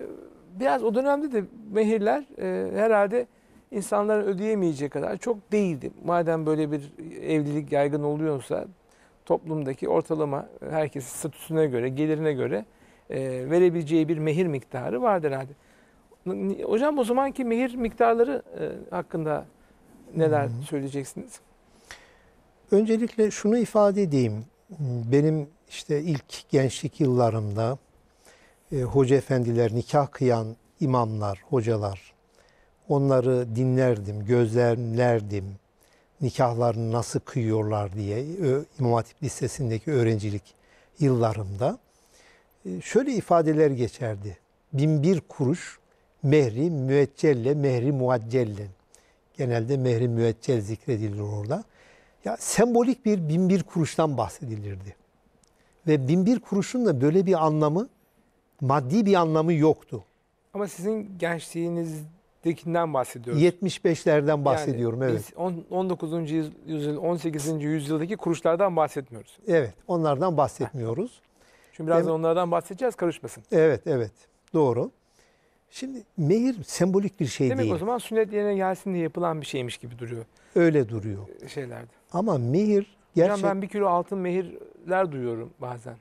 biraz o dönemde de mehirler e, herhalde insanların ödeyemeyeceği kadar çok değildi. Madem böyle bir evlilik yaygın oluyorsa toplumdaki ortalama herkesin statüsüne göre, gelirine göre e, verebileceği bir mehir miktarı vardı herhalde. Hocam o zamanki mehir miktarları e, hakkında neler hmm. söyleyeceksiniz? Öncelikle şunu ifade edeyim. Benim işte ilk gençlik yıllarımda e, hoca efendiler, nikah kıyan imamlar, hocalar, onları dinlerdim, gözlemlerdim. Nikahlarını nasıl kıyıyorlar diye e, İmam Hatip Lisesi'ndeki öğrencilik yıllarımda e, şöyle ifadeler geçerdi. Bin bir kuruş mehri müeccelle, mehri muaccelle. Genelde mehri müeccel zikredilir orada. Ya sembolik bir bin bir kuruştan bahsedilirdi. Ve bin bir kuruşun da böyle bir anlamı, maddi bir anlamı yoktu. Ama sizin gençliğinizdekinden bahsediyoruz. 75'lerden bahsediyorum yani evet. Biz 19. yüzyıl, 18. yüzyıldaki kuruşlardan bahsetmiyoruz. Evet, onlardan bahsetmiyoruz. Heh. Şimdi birazdan onlardan bahsedeceğiz, karışmasın. Evet, evet. Doğru. Şimdi mehir sembolik bir şey Demek değil. Demek o zaman sünnet yerine gelsin diye yapılan bir şeymiş gibi duruyor. Öyle duruyor. Şeylerde. Ama mehir Gerçek... Hocam ben bir kilo altın mehirler duyuyorum bazen.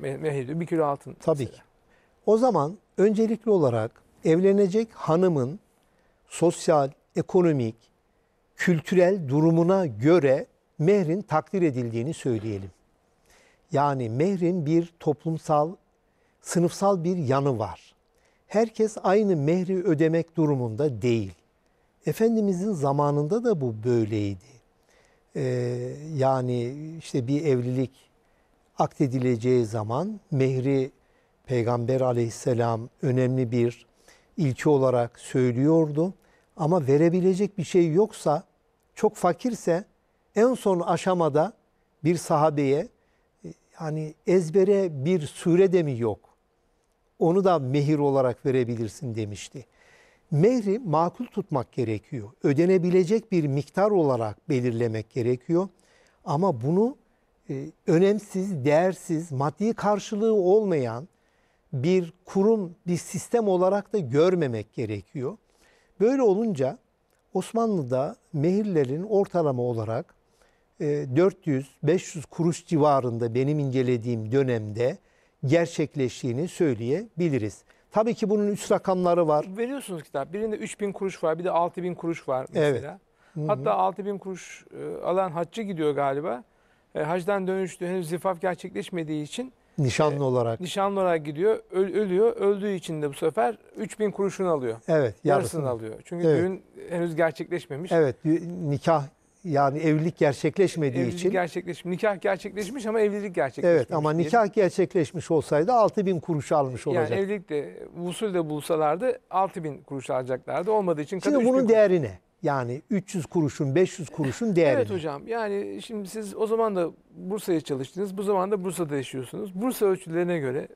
Me mehir bir kilo altın. Tabii ki. O zaman öncelikli olarak evlenecek hanımın sosyal, ekonomik, kültürel durumuna göre mehrin takdir edildiğini söyleyelim. Yani mehrin bir toplumsal, sınıfsal bir yanı var. Herkes aynı mehri ödemek durumunda değil. Efendimizin zamanında da bu böyleydi. Ee, yani işte bir evlilik akdedileceği zaman mehri Peygamber aleyhisselam önemli bir ilki olarak söylüyordu. Ama verebilecek bir şey yoksa, çok fakirse en son aşamada bir sahabeye e, yani ezbere bir sure de mi yok? Onu da mehir olarak verebilirsin demişti. Mehri makul tutmak gerekiyor. Ödenebilecek bir miktar olarak belirlemek gerekiyor. Ama bunu e, önemsiz, değersiz, maddi karşılığı olmayan bir kurum, bir sistem olarak da görmemek gerekiyor. Böyle olunca Osmanlı'da mehirlerin ortalama olarak 400-500 e, kuruş civarında benim incelediğim dönemde gerçekleştiğini söyleyebiliriz. Tabii ki bunun üç rakamları var. Veriyorsunuz kitap. Birinde 3000 kuruş var, bir de 6000 kuruş var mesela. Evet. Hatta 6000 kuruş e, alan haccı gidiyor galiba. E, hacdan dönüştü henüz zifaf gerçekleşmediği için e, Nişanlı e, olarak. Nişanlı olarak gidiyor. Öl, ölüyor. Öldüğü için de bu sefer 3000 kuruşunu alıyor. Evet. Yarısını, yarısını alıyor. Çünkü evet. düğün henüz gerçekleşmemiş. Evet. Nikah yani evlilik gerçekleşmediği evlilik için. gerçekleşmiş, nikah gerçekleşmiş ama evlilik gerçekleşmiş. Evet ama nikah gerçekleşmiş olsaydı 6 bin kuruş almış olacak. Yani evlilik de usul de bulsalardı 6 bin kuruş alacaklardı olmadığı için. Şimdi bunun kuruş. değeri ne? Yani 300 kuruşun 500 kuruşun değeri Evet hocam yani şimdi siz o zaman da Bursa'ya çalıştınız bu zaman da Bursa'da yaşıyorsunuz. Bursa ölçülerine göre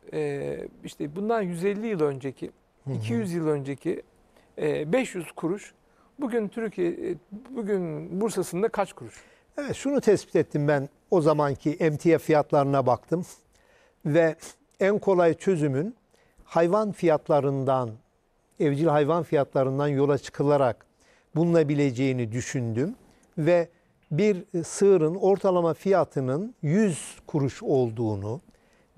işte bundan 150 yıl önceki 200 yıl önceki 500 kuruş Bugün Türkiye e, bugün bursasında kaç kuruş? Evet şunu tespit ettim ben o zamanki emtia fiyatlarına baktım ve en kolay çözümün hayvan fiyatlarından evcil hayvan fiyatlarından yola çıkılarak bulunabileceğini düşündüm ve bir e, sığırın ortalama fiyatının 100 kuruş olduğunu,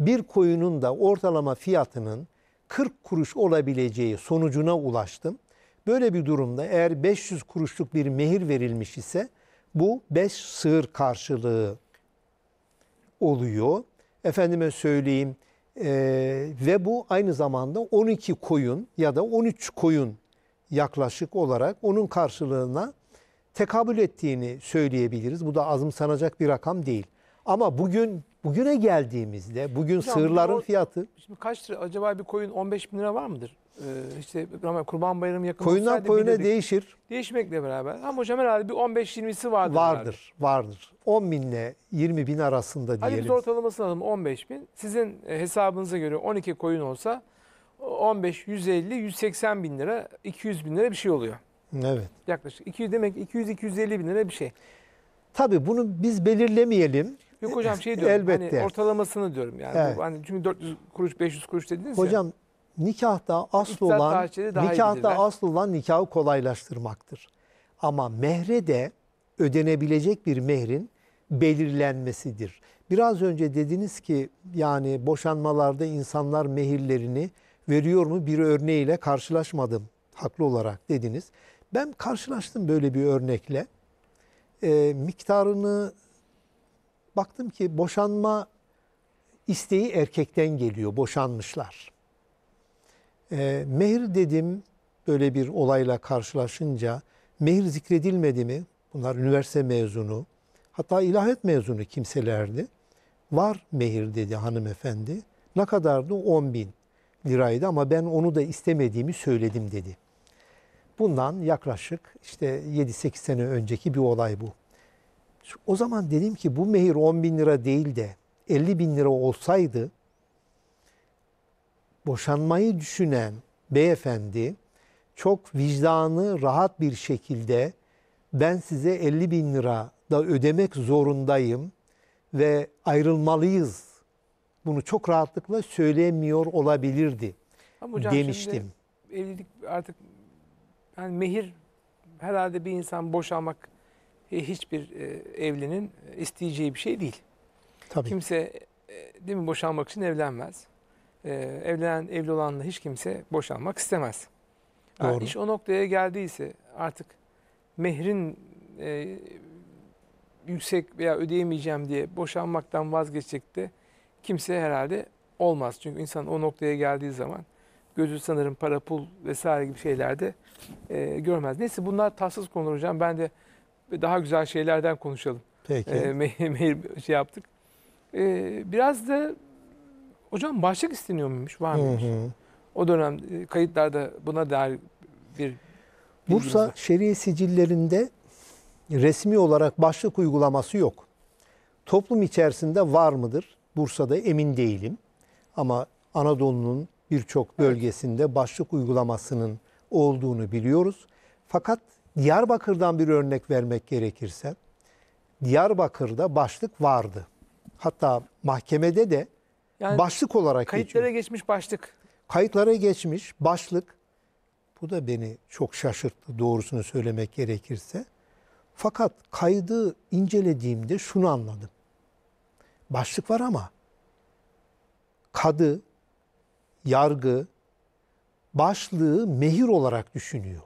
bir koyunun da ortalama fiyatının 40 kuruş olabileceği sonucuna ulaştım. Böyle bir durumda eğer 500 kuruşluk bir mehir verilmiş ise bu 5 sığır karşılığı oluyor. Efendime söyleyeyim e, ve bu aynı zamanda 12 koyun ya da 13 koyun yaklaşık olarak onun karşılığına tekabül ettiğini söyleyebiliriz. Bu da azımsanacak bir rakam değil. Ama bugün bugüne geldiğimizde bugün Hocam, sığırların o, fiyatı... Şimdi kaç lira? Acaba bir koyun 15 bin lira var mıdır? Ee, işte Kurban Bayramı yakın Koyundan koyuna bilirdik. değişir. Değişmekle beraber. Ama hocam herhalde bir 15-20'si vardır. Vardır, vardır. 10 binle 20 bin arasında Hadi diyelim. biz ortalamasını alalım 15 bin. Sizin e, hesabınıza göre 12 koyun olsa 15, 150, 180 bin lira, 200 bin lira bir şey oluyor. Evet. Yaklaşık. 200 demek 200-250 bin lira bir şey. Tabii bunu biz belirlemeyelim. Yok hocam şey diyorum. Elbette. Hani ortalamasını diyorum yani. Evet. Bu Hani çünkü 400 kuruş, 500 kuruş dediniz ya. Hocam nikahta asıl olan nikahta asıl olan nikahı kolaylaştırmaktır. Ama mehre de ödenebilecek bir mehrin belirlenmesidir. Biraz önce dediniz ki yani boşanmalarda insanlar mehirlerini veriyor mu bir örneğiyle karşılaşmadım haklı olarak dediniz. Ben karşılaştım böyle bir örnekle. E, miktarını baktım ki boşanma isteği erkekten geliyor boşanmışlar. E, ee, mehir dedim böyle bir olayla karşılaşınca mehir zikredilmedi mi? Bunlar üniversite mezunu, hatta ilahiyat mezunu kimselerdi. Var mehir dedi hanımefendi. Ne kadardı? 10 bin liraydı ama ben onu da istemediğimi söyledim dedi. Bundan yaklaşık işte 7-8 sene önceki bir olay bu. O zaman dedim ki bu mehir 10 bin lira değil de 50 bin lira olsaydı boşanmayı düşünen beyefendi çok vicdanı rahat bir şekilde ben size 50 bin lira da ödemek zorundayım ve ayrılmalıyız. Bunu çok rahatlıkla söylemiyor olabilirdi Ama hocam demiştim. Şimdi evlilik artık yani mehir herhalde bir insan boşanmak e, hiçbir e, evlinin isteyeceği bir şey değil. Tabii. Kimse e, değil mi boşanmak için evlenmez e, evlenen evli olanla hiç kimse boşanmak istemez. Doğru. Yani iş o noktaya geldiyse artık mehrin e, yüksek veya ödeyemeyeceğim diye boşanmaktan vazgeçecek de kimse herhalde olmaz. Çünkü insan o noktaya geldiği zaman gözü sanırım para, pul vesaire gibi şeylerde e, görmez. Neyse bunlar tatsız konular hocam. Ben de daha güzel şeylerden konuşalım. Peki. E, mehir şey yaptık. E, biraz da Hocam başlık isteniyor muymuş? Var mıymış? Hı hı. O dönem e, kayıtlarda buna dair bir Bursa Şer'i sicillerinde resmi olarak başlık uygulaması yok. Toplum içerisinde var mıdır? Bursa'da emin değilim. Ama Anadolu'nun birçok bölgesinde başlık uygulamasının olduğunu biliyoruz. Fakat Diyarbakır'dan bir örnek vermek gerekirse Diyarbakır'da başlık vardı. Hatta mahkemede de yani başlık olarak kayıtlara geçiyor. geçmiş başlık. Kayıtlara geçmiş başlık. Bu da beni çok şaşırttı doğrusunu söylemek gerekirse. Fakat kaydı incelediğimde şunu anladım. Başlık var ama kadı, yargı başlığı mehir olarak düşünüyor.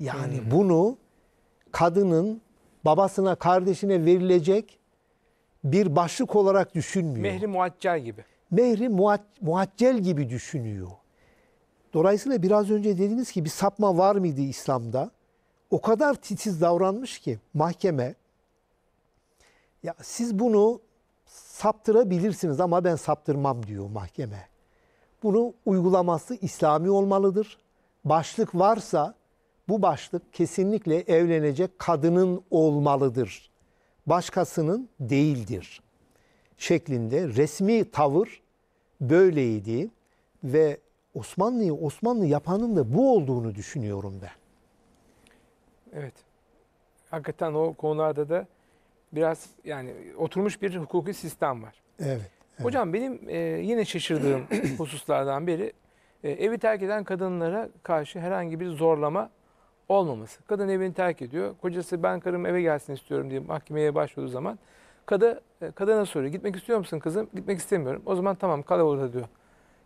Yani hmm. bunu kadının babasına, kardeşine verilecek bir başlık olarak düşünmüyor. Mehri muacca gibi mehri muac muaccel gibi düşünüyor. Dolayısıyla biraz önce dediniz ki bir sapma var mıydı İslam'da? O kadar titiz davranmış ki mahkeme ya siz bunu saptırabilirsiniz ama ben saptırmam diyor mahkeme. Bunu uygulaması İslami olmalıdır. Başlık varsa bu başlık kesinlikle evlenecek kadının olmalıdır. Başkasının değildir.'' şeklinde resmi tavır böyleydi ve Osmanlı'yı Osmanlı yapanın da bu olduğunu düşünüyorum ben. Evet. Hakikaten o konularda da biraz yani oturmuş bir hukuki sistem var. Evet. evet. Hocam benim e, yine şaşırdığım hususlardan biri e, evi terk eden kadınlara karşı herhangi bir zorlama olmaması. Kadın evini terk ediyor. Kocası ben karım eve gelsin istiyorum diye mahkemeye başvurduğu zaman Kadı e, kadına soruyor. Gitmek istiyor musun kızım? Gitmek istemiyorum. O zaman tamam kal orada diyor.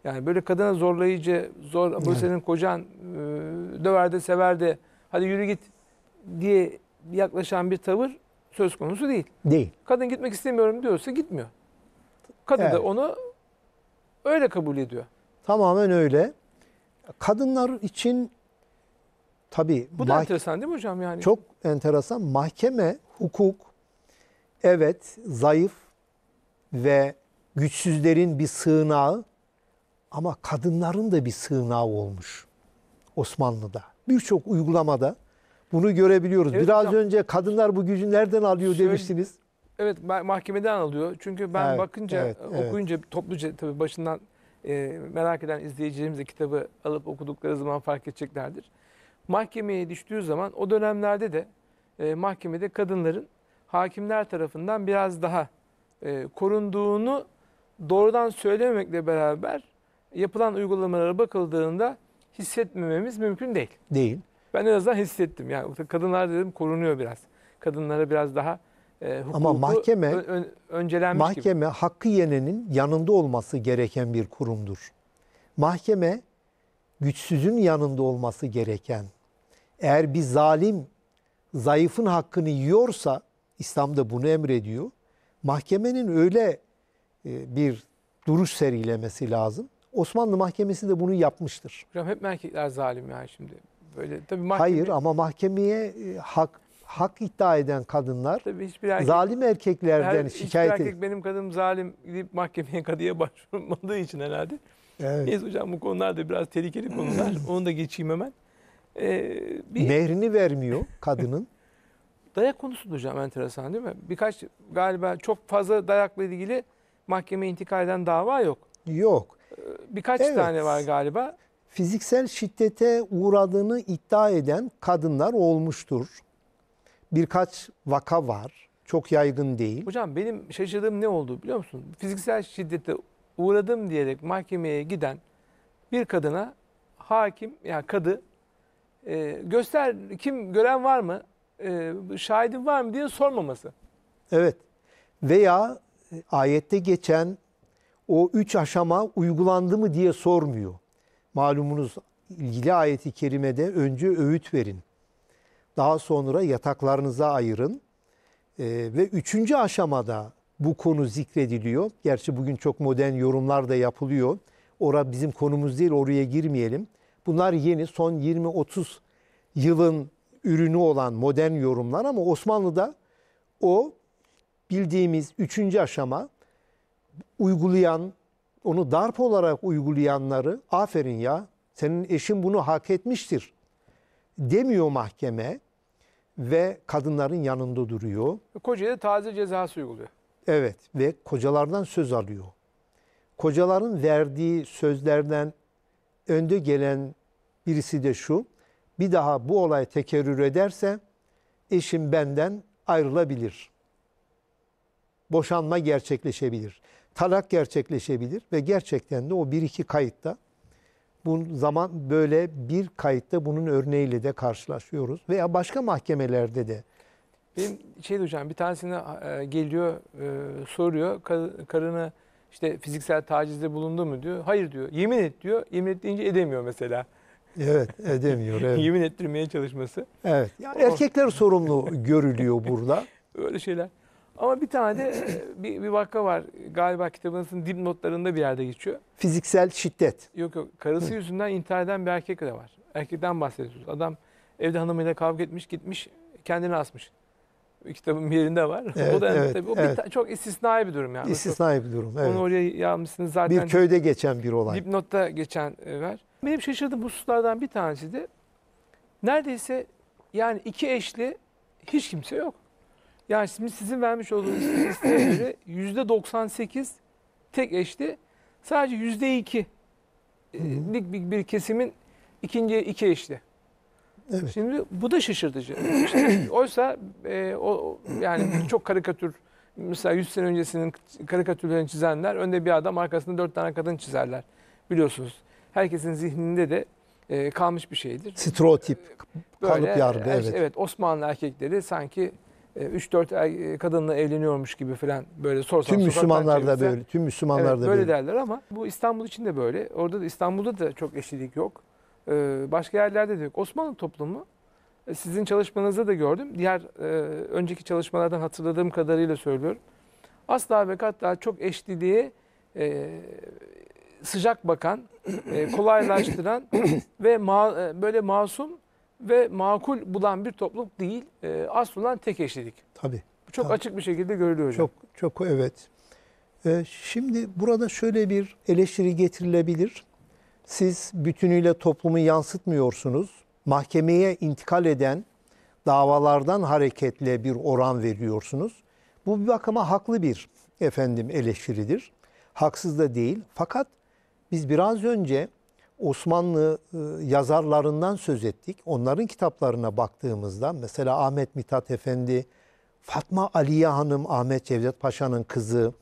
Yani böyle kadına zorlayıcı, zor bu evet. senin kocan e, döverdi, severdi. Hadi yürü git diye yaklaşan bir tavır söz konusu değil. Değil. Kadın gitmek istemiyorum diyorsa gitmiyor. Kadın evet. da onu öyle kabul ediyor. Tamamen öyle. Kadınlar için tabii... Bu da enteresan değil mi hocam yani? Çok enteresan. Mahkeme, hukuk, Evet, zayıf ve güçsüzlerin bir sığınağı ama kadınların da bir sığınağı olmuş Osmanlı'da. Birçok uygulamada bunu görebiliyoruz. Evet, Biraz hocam, önce kadınlar bu gücü nereden alıyor şöyle, demiştiniz. Evet, mahkemeden alıyor. Çünkü ben evet, bakınca, evet, e, okuyunca evet. topluca tabii başından e, merak eden izleyicilerimiz de kitabı alıp okudukları zaman fark edeceklerdir. Mahkemeye düştüğü zaman o dönemlerde de e, mahkemede kadınların hakimler tarafından biraz daha e, korunduğunu doğrudan söylememekle beraber yapılan uygulamalara bakıldığında hissetmememiz mümkün değil. Değil. Ben en azından hissettim. Yani kadınlar dedim korunuyor biraz. Kadınlara biraz daha e, hukuku Ama mahkeme ön, öncelenmiş mahkeme gibi. hakkı yenenin yanında olması gereken bir kurumdur. Mahkeme güçsüzün yanında olması gereken. Eğer bir zalim zayıfın hakkını yiyorsa İslam da bunu emrediyor. Mahkemenin öyle e, bir duruş serilemesi lazım. Osmanlı Mahkemesi de bunu yapmıştır. Hocam hep erkekler zalim yani şimdi. Böyle tabii mahkeme... Hayır ama mahkemeye e, hak hak iddia eden kadınlar tabii hiçbir erkek, zalim erkeklerden her, şikayet ediyor. erkek benim kadınım zalim gidip mahkemeye kadıya başvurmadığı için herhalde. Evet. Neyse hocam bu konular da biraz tehlikeli konular. Onu da geçeyim hemen. Ee, bir... Mehrini vermiyor kadının. Dayak konusu da hocam enteresan değil mi? Birkaç galiba çok fazla dayakla ilgili mahkeme intikal eden dava yok. Yok. Ee, birkaç evet. tane var galiba. Fiziksel şiddete uğradığını iddia eden kadınlar olmuştur. Birkaç vaka var. Çok yaygın değil. Hocam benim şaşırdığım ne oldu biliyor musun? Fiziksel şiddete uğradım diyerek mahkemeye giden bir kadına hakim ya yani kadı e, göster kim gören var mı e, şahidin var mı diye sormaması. Evet. Veya e, ayette geçen o üç aşama uygulandı mı diye sormuyor. Malumunuz ilgili ayeti kerimede önce öğüt verin. Daha sonra yataklarınıza ayırın. Ee, ve üçüncü aşamada bu konu zikrediliyor. Gerçi bugün çok modern yorumlar da yapılıyor. Ora bizim konumuz değil, oraya girmeyelim. Bunlar yeni son 20-30 yılın ürünü olan modern yorumlar ama Osmanlı'da o bildiğimiz üçüncü aşama uygulayan, onu darp olarak uygulayanları aferin ya senin eşin bunu hak etmiştir demiyor mahkeme ve kadınların yanında duruyor. Kocaya taze cezası uyguluyor. Evet ve kocalardan söz alıyor. Kocaların verdiği sözlerden önde gelen birisi de şu bir daha bu olay tekerrür ederse eşim benden ayrılabilir. Boşanma gerçekleşebilir. Talak gerçekleşebilir ve gerçekten de o bir iki kayıtta bu zaman böyle bir kayıtta bunun örneğiyle de karşılaşıyoruz veya başka mahkemelerde de. Benim şey hocam bir tanesine e, geliyor e, soruyor karını işte fiziksel tacizde bulundu mu diyor. Hayır diyor. Yemin et diyor. Yemin et deyince edemiyor mesela. Evet edemiyor. Evet. Yemin ettirmeye çalışması. Evet. Yani erkekler sorumlu görülüyor burada. Öyle şeyler. Ama bir tane de e, bir, bir vaka var. Galiba kitabınızın dipnotlarında bir yerde geçiyor. Fiziksel şiddet. Yok yok. Karısı yüzünden intihar eden bir erkek de var. Erkekten bahsediyoruz. Adam evde hanımıyla kavga etmiş gitmiş kendini asmış. Kitabın bir yerinde var. Evet, o da evet, tabii, o evet. bir, çok istisnai bir durum yani. İstisnai bir durum. Evet. Onu oraya yazmışsınız zaten. Bir köyde geçen bir olay. Dipnotta geçen e, var. Benim şaşırdığım hususlardan bir tanesi de neredeyse yani iki eşli hiç kimse yok. Yani şimdi sizin vermiş olduğunuz istatistiğe yüzde 98 tek eşli sadece yüzde iki e, lik bir, bir kesimin ikinci iki eşli. Evet. Şimdi bu da şaşırtıcı. İşte, oysa e, o yani çok karikatür mesela 100 sene öncesinin karikatürlerini çizenler önde bir adam arkasında dört tane kadın çizerler biliyorsunuz herkesin zihninde de e, kalmış bir şeydir. Stereotip, e, kalıp Böyle, yargı. Evet. evet, Osmanlı erkekleri sanki 3-4 e, er, e, kadınla evleniyormuş gibi falan böyle sorsan. Tüm Müslümanlar da böyle. Tüm Müslümanlar evet, da böyle. Böyle derler ama bu İstanbul için de böyle. Orada da İstanbul'da da çok eşitlik yok. Başka yerlerde de yok. Osmanlı toplumu sizin çalışmanızda da gördüm. Diğer önceki çalışmalardan hatırladığım kadarıyla söylüyorum. Asla ve katla çok eşliliğe sıcak bakan, e, kolaylaştıran ve ma e, böyle masum ve makul bulan bir toplum değil. E, Aslında tek eşlilik. Tabii. Bu çok tabii. açık bir şekilde görülüyor hocam. Çok, çok evet. şimdi burada şöyle bir eleştiri getirilebilir. Siz bütünüyle toplumu yansıtmıyorsunuz. Mahkemeye intikal eden davalardan hareketle bir oran veriyorsunuz. Bu bir bakıma haklı bir efendim eleştiridir. Haksız da değil. Fakat biz biraz önce Osmanlı e, yazarlarından söz ettik. Onların kitaplarına baktığımızda mesela Ahmet Mithat Efendi, Fatma Aliye Hanım, Ahmet Cevdet Paşa'nın kızı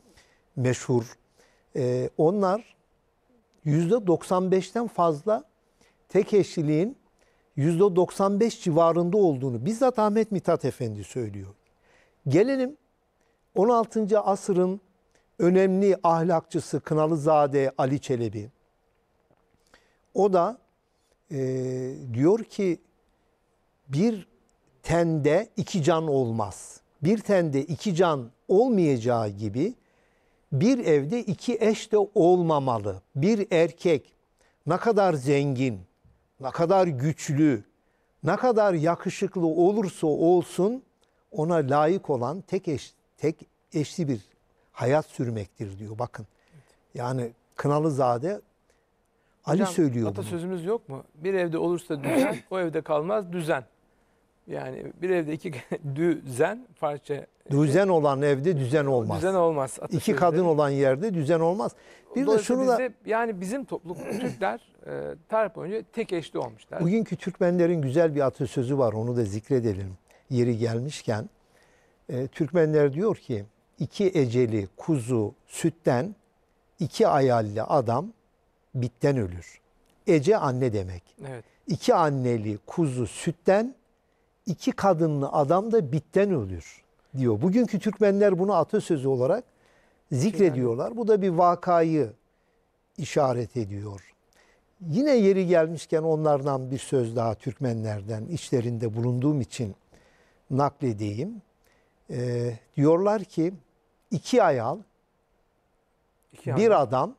meşhur. Ee, onlar %95'ten fazla tek eşliliğin %95 civarında olduğunu bizzat Ahmet Mithat Efendi söylüyor. Gelelim 16. asırın önemli ahlakçısı Kınalızade Ali Çelebi. O da e, diyor ki bir tende iki can olmaz. Bir tende iki can olmayacağı gibi bir evde iki eş de olmamalı. Bir erkek ne kadar zengin, ne kadar güçlü, ne kadar yakışıklı olursa olsun ona layık olan tek eş tek eşli bir hayat sürmektir diyor bakın. yani kınalı zade Ali Hocam, söylüyor bunu. sözümüz yok mu? Bir evde olursa düzen, o evde kalmaz düzen. Yani bir evde iki düzen parça. E, düzen olan evde düzen olmaz. Düzen olmaz. Atasözü iki kadın olan yerde düzen olmaz. Bir de şunu da yani bizim toplum Türkler e, tarih boyunca tek eşli olmuşlar. Bugünkü Türkmenlerin güzel bir atasözü var. Onu da zikredelim. Yeri gelmişken e, Türkmenler diyor ki iki eceli kuzu sütten, iki ayalli adam bitten ölür. Ece anne demek. Evet. İki anneli kuzu sütten, iki kadınlı adam da bitten ölür diyor. Bugünkü Türkmenler bunu atasözü olarak zikrediyorlar. Bu da bir vakayı işaret ediyor. Yine yeri gelmişken onlardan bir söz daha Türkmenlerden içlerinde bulunduğum için nakledeyim. Ee, diyorlar ki iki ayal, al, bir adam. adam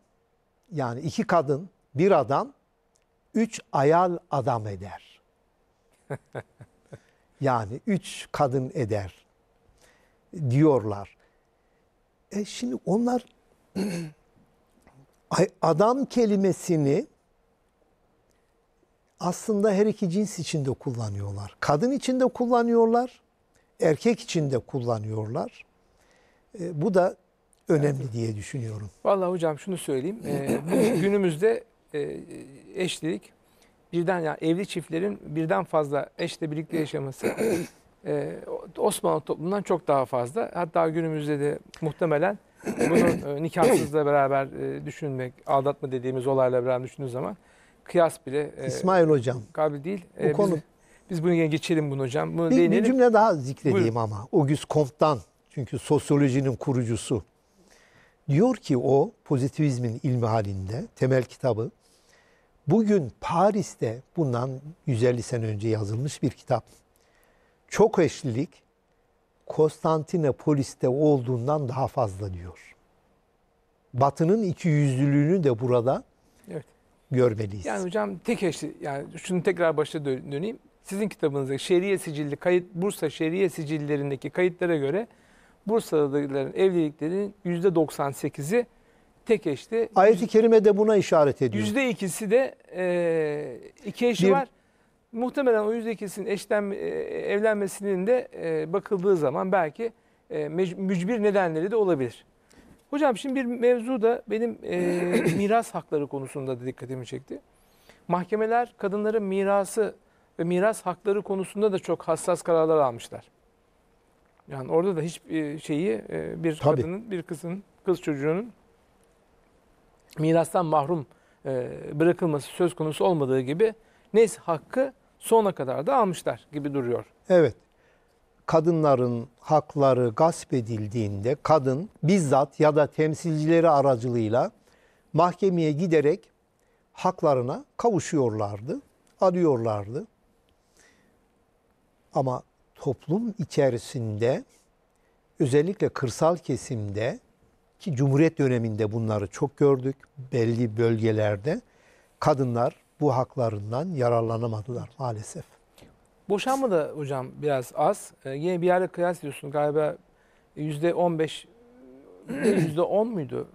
yani iki kadın, bir adam üç ayal adam eder. yani üç kadın eder diyorlar. E şimdi onlar adam kelimesini aslında her iki cins içinde kullanıyorlar. Kadın içinde kullanıyorlar, erkek içinde kullanıyorlar. E, bu da önemli evet. diye düşünüyorum. Vallahi hocam şunu söyleyeyim. E, günümüzde e, eşlilik birden yani evli çiftlerin birden fazla eşle birlikte yaşaması e, Osmanlı toplumundan çok daha fazla. Hatta günümüzde de muhtemelen bunun e, nikahsızla beraber düşünmek, aldatma dediğimiz olayla beraber düşündüğü zaman kıyas bile İsmail hocam kabil değil. E, bu konu biz, bunu geçelim bunu hocam. Bunu bir, bir cümle daha zikredeyim Buyurun. ama. Auguste Comte'dan çünkü sosyolojinin kurucusu. Diyor ki o pozitivizmin ilmi halinde temel kitabı bugün Paris'te bundan 150 sene önce yazılmış bir kitap. Çok eşlilik Konstantinopolis'te olduğundan daha fazla diyor. Batı'nın iki yüzlülüğünü de burada evet. görmeliyiz. Yani hocam tek eşli, yani şunu tekrar başta döneyim. Sizin kitabınızda Şeriye Sicilli, kayıt Bursa Şeriye Sicillerindeki kayıtlara göre Bursa'dakilerin evliliklerinin yüzde %98'i tek eşli. Ayet-i Kerime de buna işaret ediyor. Yüzde ikisi de e, iki eşi Bir, var. Muhtemelen o yüzde ikisinin eşlen, e, evlenmesinin de e, bakıldığı zaman belki e, mücbir nedenleri de olabilir. Hocam şimdi bir mevzu da benim e, miras hakları konusunda da dikkatimi çekti. Mahkemeler kadınların mirası ve miras hakları konusunda da çok hassas kararlar almışlar. Yani orada da hiçbir e, şeyi e, bir Tabii. kadının, bir kızın, kız çocuğunun mirastan mahrum e, bırakılması söz konusu olmadığı gibi nez hakkı sona kadar da almışlar gibi duruyor. Evet. Kadınların hakları gasp edildiğinde kadın bizzat ya da temsilcileri aracılığıyla mahkemeye giderek haklarına kavuşuyorlardı, arıyorlardı. Ama toplum içerisinde özellikle kırsal kesimde ki Cumhuriyet döneminde bunları çok gördük belli bölgelerde kadınlar bu haklarından yararlanamadılar maalesef. Boşanma da hocam biraz az. Ee, yine bir yerde kıyas ediyorsun galiba yüzde on beş, yüzde on muydu?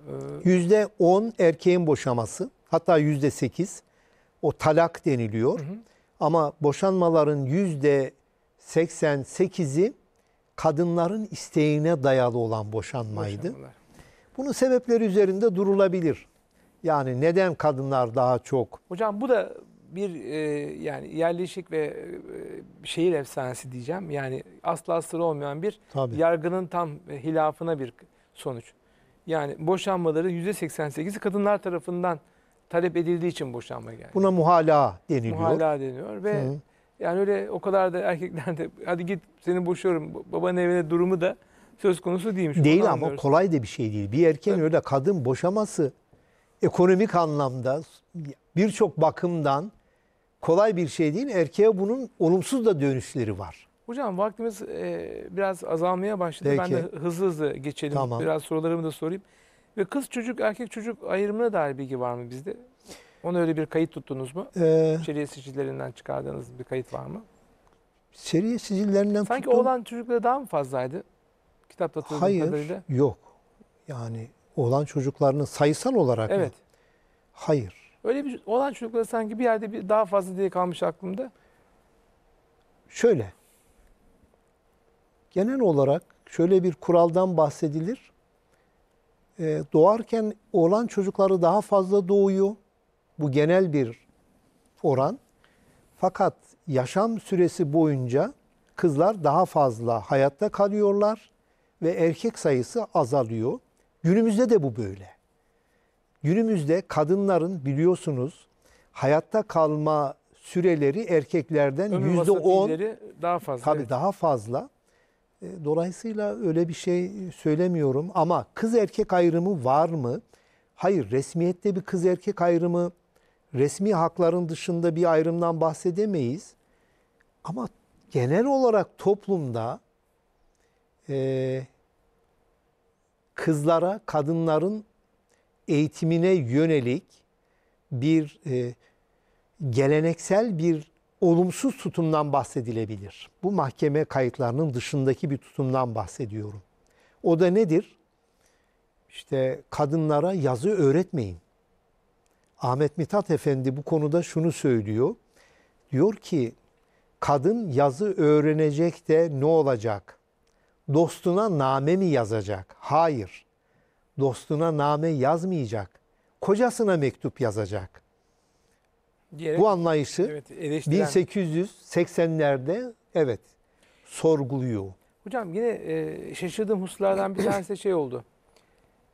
Ee, yüzde on erkeğin boşaması hatta yüzde sekiz o talak deniliyor. Hı hı. Ama boşanmaların yüzde 88'i kadınların isteğine dayalı olan boşanmaydı. Boşanmalar. Bunun sebepleri üzerinde durulabilir. Yani neden kadınlar daha çok? Hocam bu da bir e, yani yerleşik ve e, e şehir efsanesi diyeceğim. Yani asla asla olmayan bir Tabii. yargının tam e, hilafına bir sonuç. Yani boşanmaları %88'i kadınlar tarafından talep edildiği için boşanma geldi. Buna muhala deniliyor. Muhala deniyor ve Hı. Yani öyle o kadar da erkekler de hadi git seni boşuyorum babanın evine durumu da söz konusu değilmiş. Değil ama anlıyoruz. kolay da bir şey değil. Bir erkeğin evet. öyle kadın boşaması ekonomik anlamda birçok bakımdan kolay bir şey değil. Erkeğe bunun olumsuz da dönüşleri var. Hocam vaktimiz e, biraz azalmaya başladı. Peki. Ben de hızlı hızlı geçelim. Tamam. Biraz sorularımı da sorayım. Ve kız çocuk erkek çocuk ayrımına dair bilgi var mı bizde? Onu öyle bir kayıt tuttunuz mu? Ee, Şeriye sicillerinden çıkardığınız bir kayıt var mı? Şeriye sicillerinden Sanki tuttum. oğlan çocukları daha mı fazlaydı? Kitapta tuttuğum Hayır, kadarıyla. yok. Yani oğlan çocuklarının sayısal olarak evet. mı? Hayır. Öyle bir oğlan çocukları sanki bir yerde bir daha fazla diye kalmış aklımda. Şöyle. Genel olarak şöyle bir kuraldan bahsedilir. Ee, doğarken oğlan çocukları daha fazla doğuyor bu genel bir oran. Fakat yaşam süresi boyunca kızlar daha fazla hayatta kalıyorlar ve erkek sayısı azalıyor. Günümüzde de bu böyle. Günümüzde kadınların biliyorsunuz hayatta kalma süreleri erkeklerden yüzde on daha fazla. Tabii evet. daha fazla. E, dolayısıyla öyle bir şey söylemiyorum ama kız erkek ayrımı var mı? Hayır resmiyette bir kız erkek ayrımı resmi hakların dışında bir ayrımdan bahsedemeyiz. Ama genel olarak toplumda e, kızlara, kadınların eğitimine yönelik bir e, geleneksel bir olumsuz tutumdan bahsedilebilir. Bu mahkeme kayıtlarının dışındaki bir tutumdan bahsediyorum. O da nedir? İşte kadınlara yazı öğretmeyin. Ahmet Mithat Efendi bu konuda şunu söylüyor. Diyor ki kadın yazı öğrenecek de ne olacak? Dostuna name mi yazacak? Hayır. Dostuna name yazmayacak. Kocasına mektup yazacak. Diyerek, bu anlayışı evet, 1880'lerde evet sorguluyor. Hocam yine e, şaşırdığım hususlardan bir tanesi şey oldu.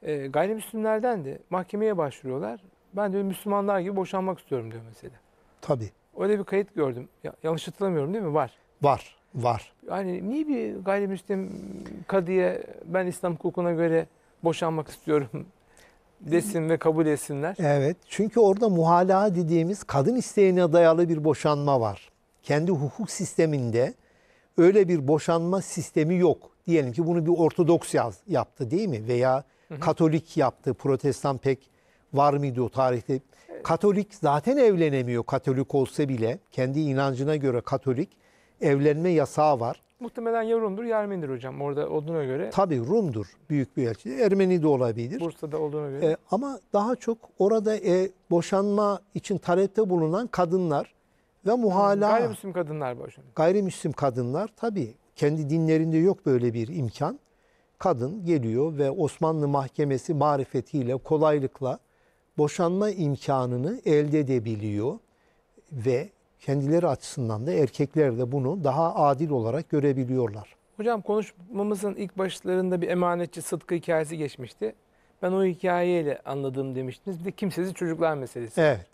E, gayrimüslimlerden de mahkemeye başvuruyorlar ben diyor Müslümanlar gibi boşanmak istiyorum diyor mesela. Tabii. Öyle bir kayıt gördüm. Ya, yanlış hatırlamıyorum değil mi? Var. Var. Var. Yani niye bir gayrimüslim kadıya ben İslam hukukuna göre boşanmak istiyorum desin ve kabul etsinler? Evet. Çünkü orada muhala dediğimiz kadın isteğine dayalı bir boşanma var. Kendi hukuk sisteminde öyle bir boşanma sistemi yok. Diyelim ki bunu bir Ortodoks yaptı değil mi? Veya Katolik yaptı. Protestan pek var mıydı o tarihte? Katolik zaten evlenemiyor Katolik olsa bile. Kendi inancına göre Katolik evlenme yasağı var. Muhtemelen ya Rum'dur ya Ermenidir hocam orada olduğuna göre. Tabii Rum'dur büyük bir ölçüde. Ermeni de olabilir. Bursa'da olduğuna göre. E, ama daha çok orada e, boşanma için talepte bulunan kadınlar ve muhala... Hmm, gayrimüslim kadınlar boşanıyor. Gayrimüslim kadınlar tabii. Kendi dinlerinde yok böyle bir imkan. Kadın geliyor ve Osmanlı mahkemesi marifetiyle kolaylıkla boşanma imkanını elde edebiliyor ve kendileri açısından da erkekler de bunu daha adil olarak görebiliyorlar. Hocam konuşmamızın ilk başlarında bir emanetçi Sıtkı hikayesi geçmişti. Ben o hikayeyle anladığım demiştiniz. Bir de kimsesiz çocuklar meselesi. Evet.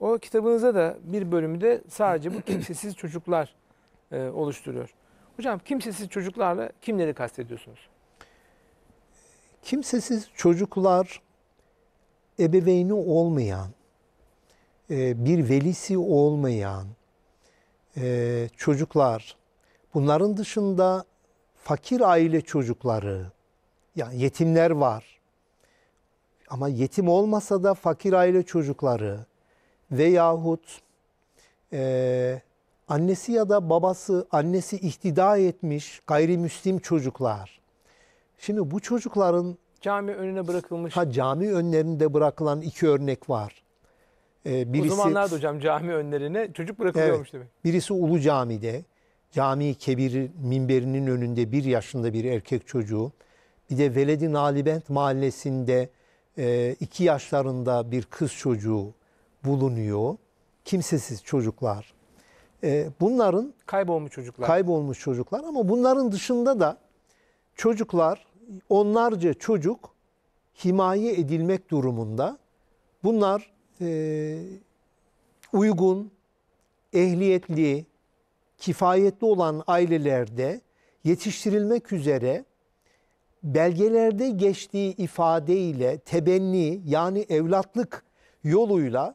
O kitabınıza da bir bölümde sadece bu kimsesiz çocuklar e, oluşturuyor. Hocam kimsesiz çocuklarla kimleri kastediyorsunuz? Kimsesiz çocuklar ebeveyni olmayan, e, bir velisi olmayan e, çocuklar, bunların dışında fakir aile çocukları, yani yetimler var. Ama yetim olmasa da fakir aile çocukları veyahut e, annesi ya da babası, annesi ihtida etmiş gayrimüslim çocuklar. Şimdi bu çocukların Cami önüne bırakılmış. Ha cami önlerinde bırakılan iki örnek var. Ee, birisi, o zamanlarda hocam cami önlerine çocuk bırakılıyormuş evet, demek. Birisi Ulu Cami'de, cami kebir minberinin önünde bir yaşında bir erkek çocuğu. Bir de Veled-i Nalibent mahallesinde e, iki yaşlarında bir kız çocuğu bulunuyor. Kimsesiz çocuklar. E, bunların kaybolmuş çocuklar. Kaybolmuş çocuklar ama bunların dışında da çocuklar onlarca çocuk himaye edilmek durumunda. Bunlar e, uygun, ehliyetli, kifayetli olan ailelerde yetiştirilmek üzere belgelerde geçtiği ifadeyle tebenni yani evlatlık yoluyla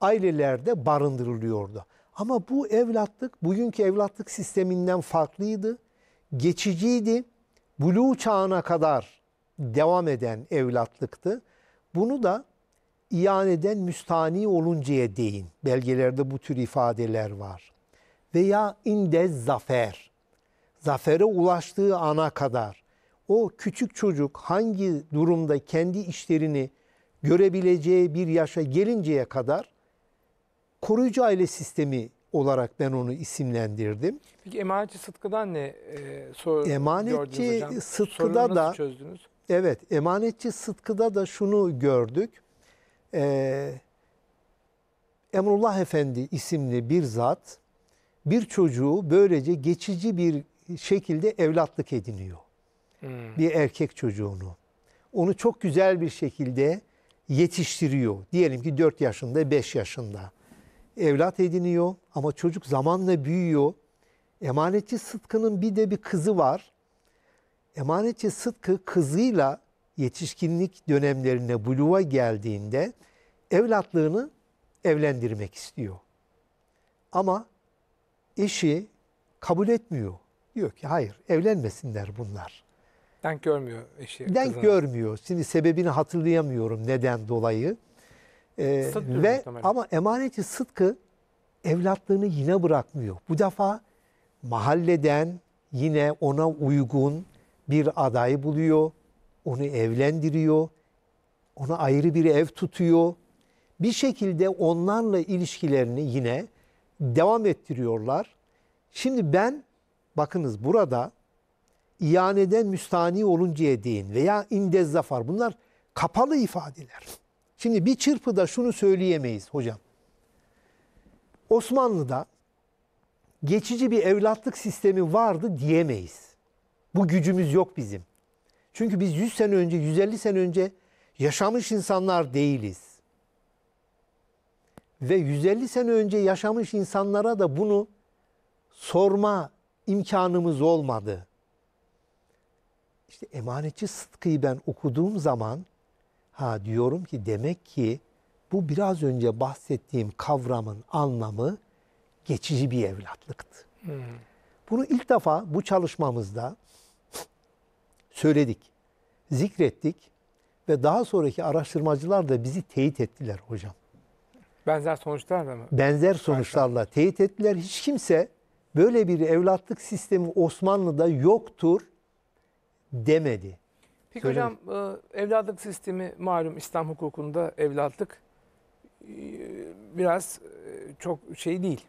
ailelerde barındırılıyordu. Ama bu evlatlık bugünkü evlatlık sisteminden farklıydı, geçiciydi buluğ çağına kadar devam eden evlatlıktı. Bunu da iyaneden müstani oluncaya değin. Belgelerde bu tür ifadeler var. Veya inde zafer. Zafere ulaştığı ana kadar o küçük çocuk hangi durumda kendi işlerini görebileceği bir yaşa gelinceye kadar koruyucu aile sistemi olarak ben onu isimlendirdim. Peki emanetçi Sıtkı'dan ne e, sor, Emanetçi hocam? Sıtkı'da Sorunu da çözdünüz? Evet, emanetçi Sıtkı'da da şunu gördük. Ee, Emrullah Efendi isimli bir zat bir çocuğu böylece geçici bir şekilde evlatlık ediniyor. Hmm. Bir erkek çocuğunu. Onu çok güzel bir şekilde yetiştiriyor. Diyelim ki 4 yaşında, 5 yaşında evlat ediniyor ama çocuk zamanla büyüyor. Emanetçi Sıtkı'nın bir de bir kızı var. Emanetçi Sıtkı kızıyla yetişkinlik dönemlerine buluğa geldiğinde evlatlığını evlendirmek istiyor. Ama eşi kabul etmiyor. Diyor ki hayır evlenmesinler bunlar. Denk görmüyor eşi. Denk kızını. görmüyor. Şimdi sebebini hatırlayamıyorum neden dolayı. Ee, ve ama emaneti Sıtkı evlatlığını yine bırakmıyor. Bu defa mahalleden yine ona uygun bir adayı buluyor. Onu evlendiriyor. Ona ayrı bir ev tutuyor. Bir şekilde onlarla ilişkilerini yine devam ettiriyorlar. Şimdi ben bakınız burada iyaneden müstani oluncaya değin veya indez zafar bunlar kapalı ifadeler. Şimdi bir çırpıda şunu söyleyemeyiz hocam. Osmanlı'da geçici bir evlatlık sistemi vardı diyemeyiz. Bu gücümüz yok bizim. Çünkü biz 100 sene önce, 150 sene önce yaşamış insanlar değiliz. Ve 150 sene önce yaşamış insanlara da bunu sorma imkanımız olmadı. İşte emanetçi Sıtkı'yı ben okuduğum zaman Ha diyorum ki demek ki bu biraz önce bahsettiğim kavramın anlamı geçici bir evlatlıktı. Hmm. Bunu ilk defa bu çalışmamızda söyledik, zikrettik ve daha sonraki araştırmacılar da bizi teyit ettiler hocam. Benzer sonuçlarla mı? Benzer sonuçlarla teyit ettiler. Hiç kimse böyle bir evlatlık sistemi Osmanlı'da yoktur demedi. Peki Söyledim. hocam e, evlatlık sistemi malum İslam hukukunda evlatlık e, biraz e, çok şey değil.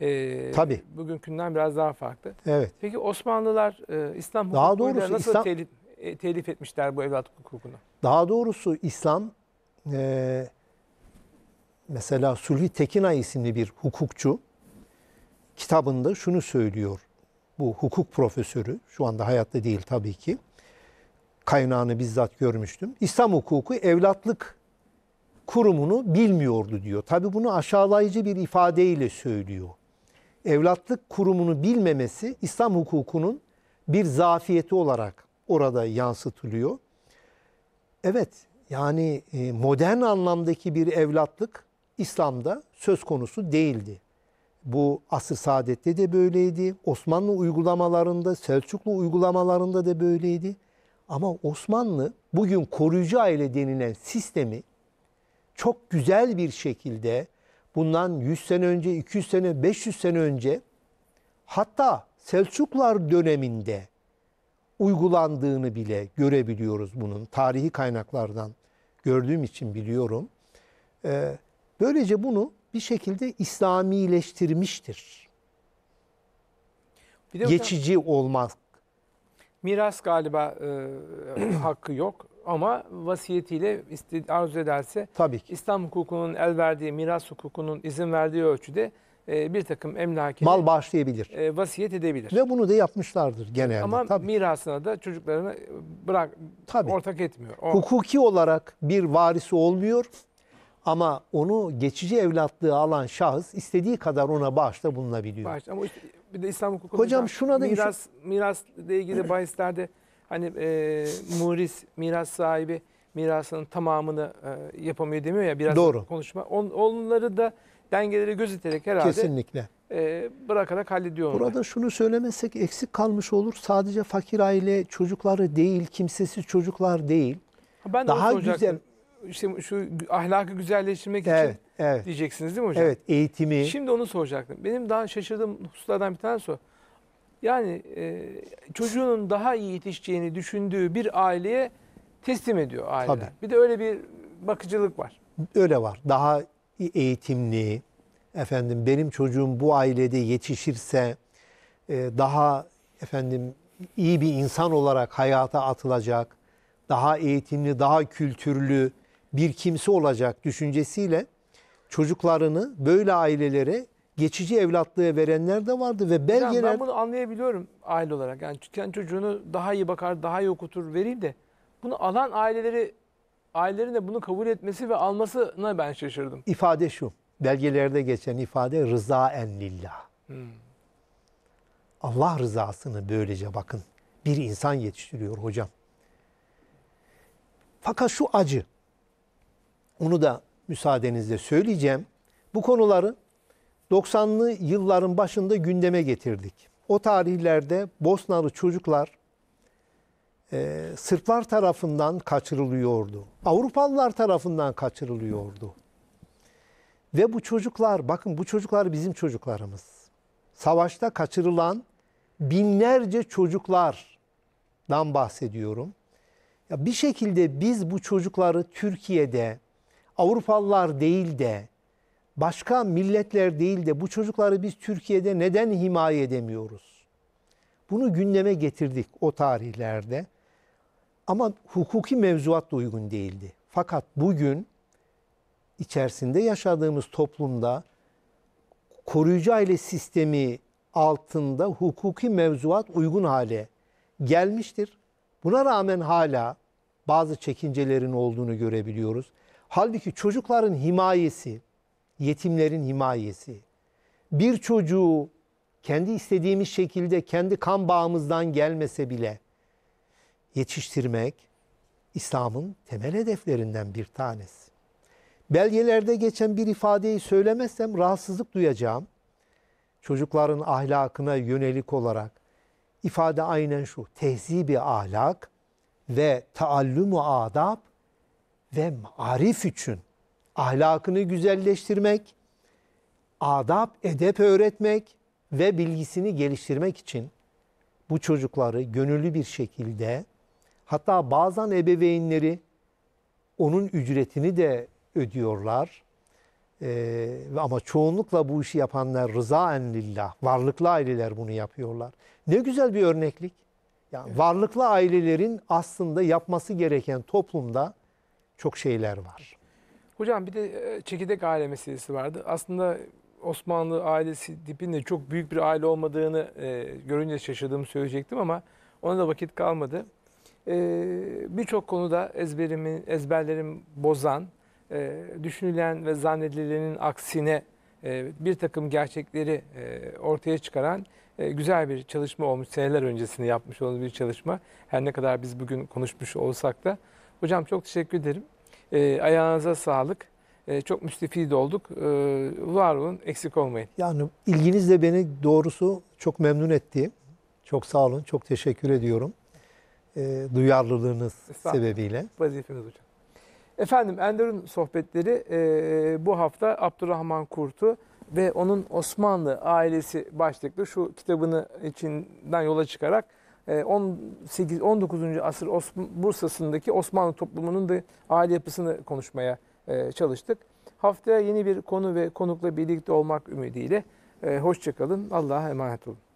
E, Tabii. Bugünkünden biraz daha farklı. Evet. Peki Osmanlılar e, İslam hukukuyla daha doğrusu, nasıl İslam, telif, e, telif etmişler bu evlatlık hukukunu? Daha doğrusu İslam e, mesela Sulhi Tekinay isimli bir hukukçu kitabında şunu söylüyor. Bu hukuk profesörü, şu anda hayatta değil tabii ki kaynağını bizzat görmüştüm. İslam hukuku evlatlık kurumunu bilmiyordu diyor. Tabi bunu aşağılayıcı bir ifadeyle söylüyor. Evlatlık kurumunu bilmemesi İslam hukukunun bir zafiyeti olarak orada yansıtılıyor. Evet yani e, modern anlamdaki bir evlatlık İslam'da söz konusu değildi. Bu asr saadette de böyleydi. Osmanlı uygulamalarında, Selçuklu uygulamalarında da böyleydi. Ama Osmanlı bugün koruyucu aile denilen sistemi çok güzel bir şekilde bundan 100 sene önce, 200 sene, 500 sene önce hatta Selçuklar döneminde uygulandığını bile görebiliyoruz bunun. Tarihi kaynaklardan gördüğüm için biliyorum. Ee, böylece bunu bir şekilde İslamileştirmiştir. Bir de Geçici hocam, olmak Miras galiba e, hakkı yok ama vasiyetiyle arzu ederse Tabii ki. İslam hukukunun el verdiği, miras hukukunun izin verdiği ölçüde e, bir takım emlakine mal bağışlayabilir. E, vasiyet edebilir. Ve bunu da yapmışlardır genelde. Ama Tabii. mirasına da çocuklarına bırak Tabii. ortak etmiyor. O... Hukuki olarak bir varisi olmuyor ama onu geçici evlatlığı alan şahıs istediği kadar ona bağışta bulunabiliyor. Bağış, ama işte, bir de İslam hukuku. Hocam şuna da miras şu... mirasla ilgili bahislerde hani e, muris miras sahibi mirasının tamamını e, yapamıyor demiyor ya biraz Doğru. konuşma. On, onları da dengeleri gözeterek herhalde Kesinlikle. E, bırakarak hallediyor. Burada şunu söylemesek eksik kalmış olur. Sadece fakir aile çocukları değil, kimsesiz çocuklar değil. Ben Daha güzel işte şu ahlakı güzelleştirmek evet, için evet. diyeceksiniz değil mi hocam? Evet, eğitimi. Şimdi onu soracaktım. Benim daha şaşırdığım hususlardan bir tanesi o. Yani e, çocuğunun daha iyi yetişeceğini düşündüğü bir aileye teslim ediyor aile. Tabii. Bir de öyle bir bakıcılık var. Öyle var. Daha eğitimli, efendim benim çocuğum bu ailede yetişirse e, daha efendim iyi bir insan olarak hayata atılacak, daha eğitimli, daha kültürlü, bir kimse olacak düşüncesiyle çocuklarını böyle ailelere geçici evlatlığı verenler de vardı ve belgeler... Yani ben bunu anlayabiliyorum aile olarak. Yani kendi çocuğunu daha iyi bakar, daha iyi okutur vereyim de bunu alan aileleri ailelerin de bunu kabul etmesi ve almasına ben şaşırdım. İfade şu. Belgelerde geçen ifade rıza en lillah. Hmm. Allah rızasını böylece bakın. Bir insan yetiştiriyor hocam. Fakat şu acı. Onu da müsaadenizle söyleyeceğim. Bu konuları 90'lı yılların başında gündeme getirdik. O tarihlerde Bosnalı çocuklar e, Sırplar tarafından kaçırılıyordu. Avrupalılar tarafından kaçırılıyordu. Ve bu çocuklar, bakın bu çocuklar bizim çocuklarımız. Savaşta kaçırılan binlerce çocuklardan bahsediyorum. Ya bir şekilde biz bu çocukları Türkiye'de Avrupalılar değil de başka milletler değil de bu çocukları biz Türkiye'de neden himaye edemiyoruz? Bunu gündeme getirdik o tarihlerde. Ama hukuki mevzuat da uygun değildi. Fakat bugün içerisinde yaşadığımız toplumda koruyucu aile sistemi altında hukuki mevzuat uygun hale gelmiştir. Buna rağmen hala bazı çekincelerin olduğunu görebiliyoruz. Halbuki çocukların himayesi, yetimlerin himayesi, bir çocuğu kendi istediğimiz şekilde kendi kan bağımızdan gelmese bile yetiştirmek İslam'ın temel hedeflerinden bir tanesi. Belgelerde geçen bir ifadeyi söylemezsem rahatsızlık duyacağım. Çocukların ahlakına yönelik olarak ifade aynen şu. Tehzibi ahlak ve taallümü adab ve marif için ahlakını güzelleştirmek, adab edep öğretmek ve bilgisini geliştirmek için bu çocukları gönüllü bir şekilde hatta bazen ebeveynleri onun ücretini de ödüyorlar. Ee, ama çoğunlukla bu işi yapanlar rıza enlillah varlıklı aileler bunu yapıyorlar. Ne güzel bir örneklik. Yani evet. Varlıklı ailelerin aslında yapması gereken toplumda çok şeyler var. Hocam bir de e, çekirdek aile meselesi vardı. Aslında Osmanlı ailesi dibinde çok büyük bir aile olmadığını e, görünce şaşırdığımı söyleyecektim ama ona da vakit kalmadı. E, Birçok konuda ezberimi, ezberlerim bozan, e, düşünülen ve zannedilenin aksine e, bir takım gerçekleri e, ortaya çıkaran e, güzel bir çalışma olmuş. Seneler öncesini yapmış olduğumuz bir çalışma. Her ne kadar biz bugün konuşmuş olsak da Hocam çok teşekkür ederim. E, ayağınıza sağlık. E, çok müstifid olduk. E, var olun, eksik olmayın. Yani ilginiz de beni doğrusu çok memnun etti. Çok sağ olun, çok teşekkür ediyorum. E, duyarlılığınız sebebiyle. Vazifeniz hocam. Efendim Enderun sohbetleri e, bu hafta Abdurrahman Kurt'u ve onun Osmanlı ailesi başlıklı şu kitabını içinden yola çıkarak 18 ee, 19. asır Bursa'sındaki Osmanlı toplumunun da aile yapısını konuşmaya e, çalıştık. Haftaya yeni bir konu ve konukla birlikte olmak ümidiyle e, hoşçakalın. Allah'a emanet olun.